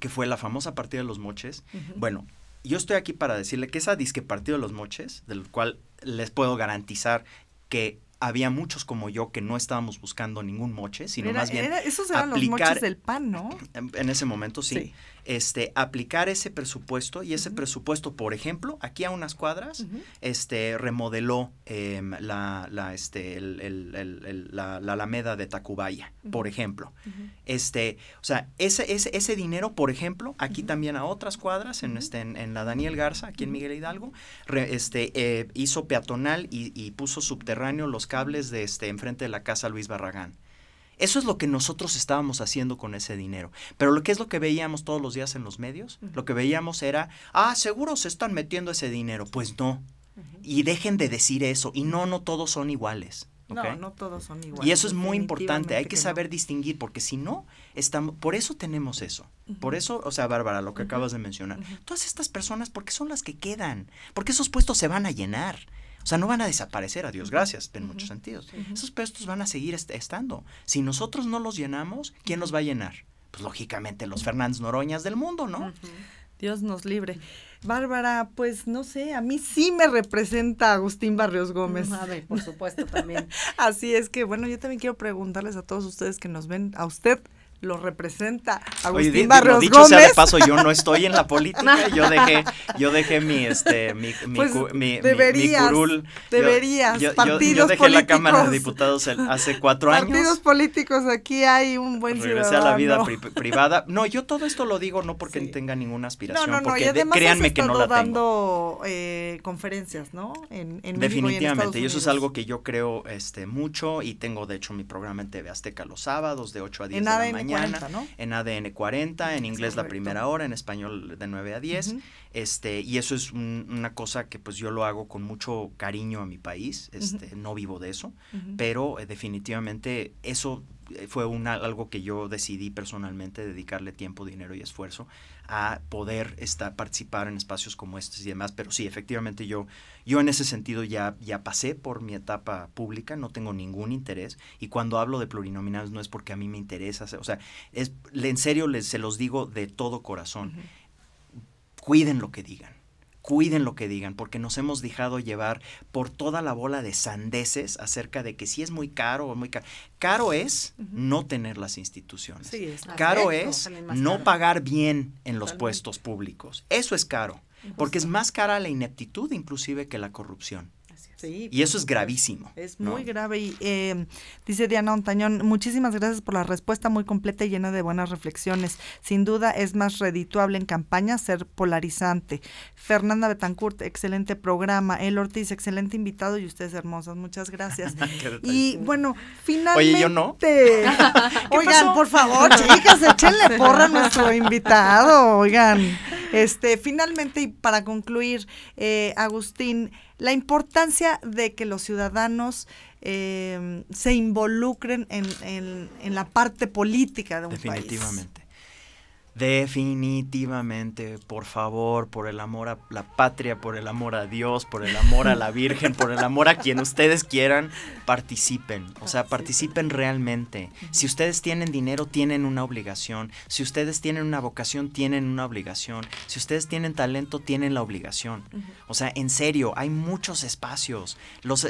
que fue la famosa partida de los moches. Bueno, yo estoy aquí para decirle que esa disque partida de los moches, del cual les puedo garantizar que había muchos como yo que no estábamos buscando ningún moche, sino más bien esos eran los moches del pan, ¿no? En, ese momento sí este, aplicar ese presupuesto y ese presupuesto, por ejemplo, aquí a unas cuadras, este, remodeló em, la, la, este, el, el, la, la, Alameda de Tacubaya, por ejemplo. este, o sea, ese, ese, ese, dinero, por ejemplo, aquí también a otras cuadras, en, este, en, la Daniel Garza, aquí en Miguel Hidalgo, este, eh, hizo peatonal y, y, puso subterráneo los cables de este, enfrente de la casa Luis Barragán. Eso es lo que nosotros estábamos haciendo con ese dinero. Pero lo que es lo que veíamos todos los días en los medios, lo que veíamos era, ah, seguro se están metiendo ese dinero. Pues no. Y dejen de decir eso. Y no, no todos son iguales. No, no todos son iguales. Y eso es muy importante. Hay que, saber distinguir, porque si no, estamos, por eso tenemos eso. Por eso, o sea, Bárbara, lo que acabas de mencionar. Todas estas personas, porque son las que quedan? Porque esos puestos se van a llenar. O sea, no van a desaparecer, a Dios gracias, en muchos sentidos. Esos puestos van a seguir estando. Si nosotros no los llenamos, ¿quién los va a llenar? Pues lógicamente los Fernández Noroñas del mundo, ¿no? Dios nos libre. Bárbara, pues no sé, a mí sí me representa Agustín Barrios Gómez. A ver, por supuesto también. Así es que, bueno, yo también quiero preguntarles a todos ustedes que nos ven, a usted lo representa Agustín Oye, dicho Sea de paso, yo no estoy en la política, yo dejé, yo dejé mi, este, mi, mi, pues, mi, curul. Deberías, yo, dejé la Cámara de Diputados hace cuatro años. Partidos políticos, aquí hay un buen pues Regresé a la vida privada. No, yo todo esto lo digo no porque tenga ninguna aspiración, porque no, créanme que no la dando, tengo. dando eh, conferencias, ¿no? En, en Definitivamente, y, eso es algo que yo creo este, mucho y tengo, de hecho, mi programa en TV Azteca los sábados de 8 a 10 de la mañana en ADN 40, en inglés la primera hora, en español de 9 a 10. este, y eso es una cosa que pues yo lo hago con mucho cariño a mi país, este, no vivo de eso, pero eh, definitivamente eso fue algo que yo decidí personalmente, dedicarle tiempo, dinero y esfuerzo a poder estar, participar en espacios como estos y demás. Pero sí, efectivamente yo, yo en ese sentido ya, ya pasé por mi etapa pública, no tengo ningún interés. Y cuando hablo de plurinominales no es porque a mí me interesa, o sea, es, en serio se los digo de todo corazón. Cuiden lo que digan cuiden lo que digan, porque nos hemos dejado llevar por toda la bola de sandeces acerca de que si es muy caro o muy caro. Caro es no tener las instituciones. caro es no pagar bien en los puestos públicos. Eso es caro, porque es más cara la ineptitud inclusive que la corrupción y pues, eso es gravísimo. Es muy grave. Y, eh, dice Diana Montañón, muchísimas gracias por la respuesta muy completa y llena de buenas reflexiones. Sin duda es más redituable en campaña ser polarizante. Fernanda Betancourt, excelente programa. El Ortiz, excelente invitado y ustedes hermosas. Muchas gracias. y bueno, finalmente... yo no. oigan, por favor, chicas, échenle porra a nuestro invitado. Oigan, este, finalmente y para concluir, eh, Agustín la importancia de que los ciudadanos eh, se involucren en, en, la parte política de un país. Definitivamente. Definitivamente, por favor, por el amor a la patria, por el amor a Dios, por el amor a la Virgen, por el amor a quien ustedes quieran, participen. O sea, participen realmente. Si ustedes tienen dinero, tienen una obligación. Si ustedes tienen una vocación, tienen una obligación. Si ustedes tienen talento, tienen la obligación. O sea, en serio, hay muchos espacios. Los,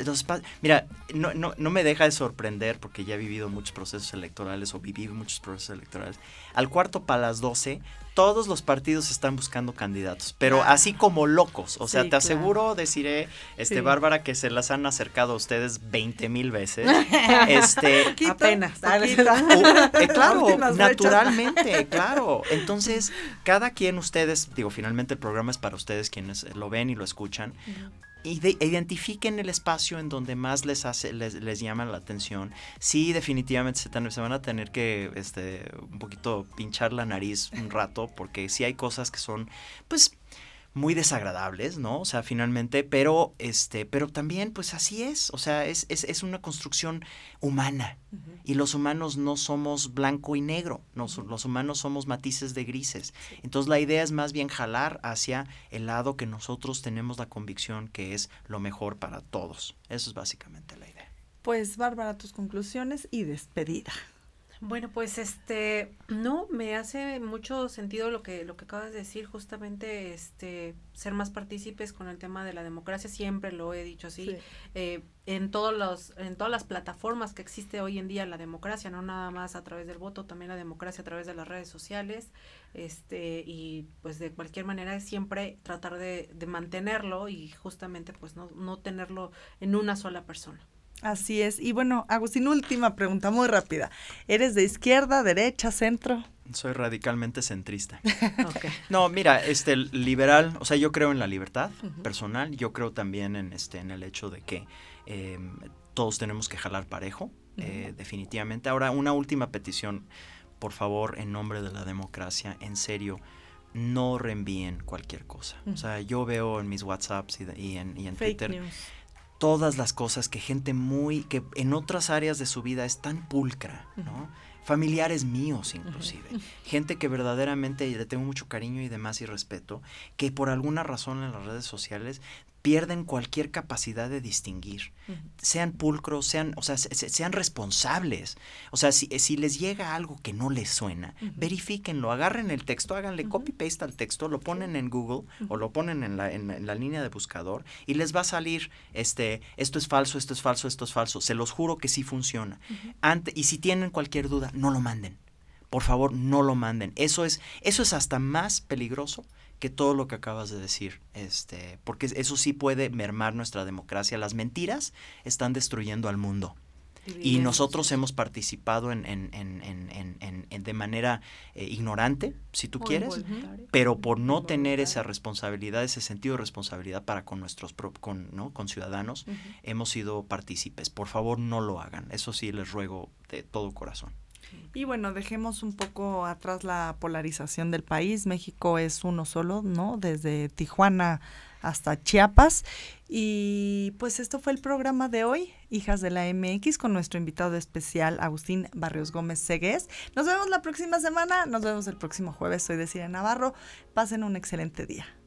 Mira, no, no, no me deja de sorprender porque ya he vivido muchos procesos electorales o viví muchos procesos electorales al cuarto para las 12, todos los partidos están buscando candidatos, pero así como locos. O sea, te aseguro, deciré, este, Bárbara, que se las han acercado a ustedes 20 mil veces. este, apenas. Eh, claro, naturalmente, claro. Entonces, cada quien ustedes, digo, finalmente el programa es para ustedes quienes lo ven y lo escuchan identifiquen el espacio en donde más les hace, les, les llama la atención. Sí, definitivamente se, se, van a tener que este, un poquito pinchar la nariz un rato, porque sí hay cosas que son, pues, muy desagradables, ¿no? O sea, finalmente, pero, este, pero también, pues así es, o sea, es, es, es una construcción humana. Y los humanos no somos blanco y negro, los humanos somos matices de grises. Entonces la idea es más bien jalar hacia el lado que nosotros tenemos la convicción que es lo mejor para todos. Eso es básicamente la idea. Pues Bárbara, tus conclusiones y despedida. Bueno, pues este, no, me hace mucho sentido lo que, lo que acabas de decir, justamente este, ser más partícipes con el tema de la democracia, siempre lo he dicho así, eh, en, todos los, en todas las plataformas que existe hoy en día la democracia, no nada más a través del voto, también la democracia a través de las redes sociales, este, y pues de cualquier manera siempre tratar de, de mantenerlo y justamente pues no tenerlo en una sola persona. Así es. Y bueno, Agustín, última pregunta muy rápida. ¿Eres de izquierda, derecha, centro? Soy radicalmente centrista. No, mira, este liberal, o sea, yo creo en la libertad personal, yo creo también en este en el hecho de que em, todos tenemos que jalar parejo, eh, definitivamente. Ahora, una última petición, por favor, en nombre de la democracia, en serio, no reenvíen cualquier cosa. O sea, yo veo en mis WhatsApps y, en, Twitter todas las cosas que gente muy, que en otras áreas de su vida es tan pulcra, ¿no? Familiares míos inclusive, gente que verdaderamente le tengo mucho cariño y demás y respeto, que por alguna razón en las redes sociales pierden cualquier capacidad de distinguir. Sean pulcros, sean, o sea, sean responsables. O sea, eh, si, les llega algo que no les suena, verifiquenlo, verifíquenlo, agarren el texto, háganle copy-paste al texto, lo ponen en Google o lo ponen en la, en la, línea de buscador y les va a salir, este, esto es falso, esto es falso, esto es falso. Se los juro que sí funciona. Ante, y si tienen cualquier duda, no lo manden. Por favor, no lo manden. Eso es, eso es hasta más peligroso que todo lo que acabas de decir, este, porque eso sí puede mermar nuestra democracia. Las mentiras están destruyendo al mundo. Y, nosotros hemos participado en, en, en, en de manera eh, ignorante, si tú quieres, pero por no tener esa responsabilidad, ese sentido de responsabilidad para con nuestros con, ¿no? con ciudadanos, hemos sido partícipes. Por favor, no lo hagan. Eso sí les ruego de todo corazón. Y bueno, dejemos un poco atrás la polarización del país. México es uno solo, ¿no? Desde Tijuana hasta Chiapas. Y pues esto fue el programa de hoy, Hijas de la MX, con nuestro invitado especial, Agustín Barrios Gómez Segués. Nos vemos la próxima semana, nos vemos el próximo jueves. Soy Desiree Navarro. Pasen un excelente día.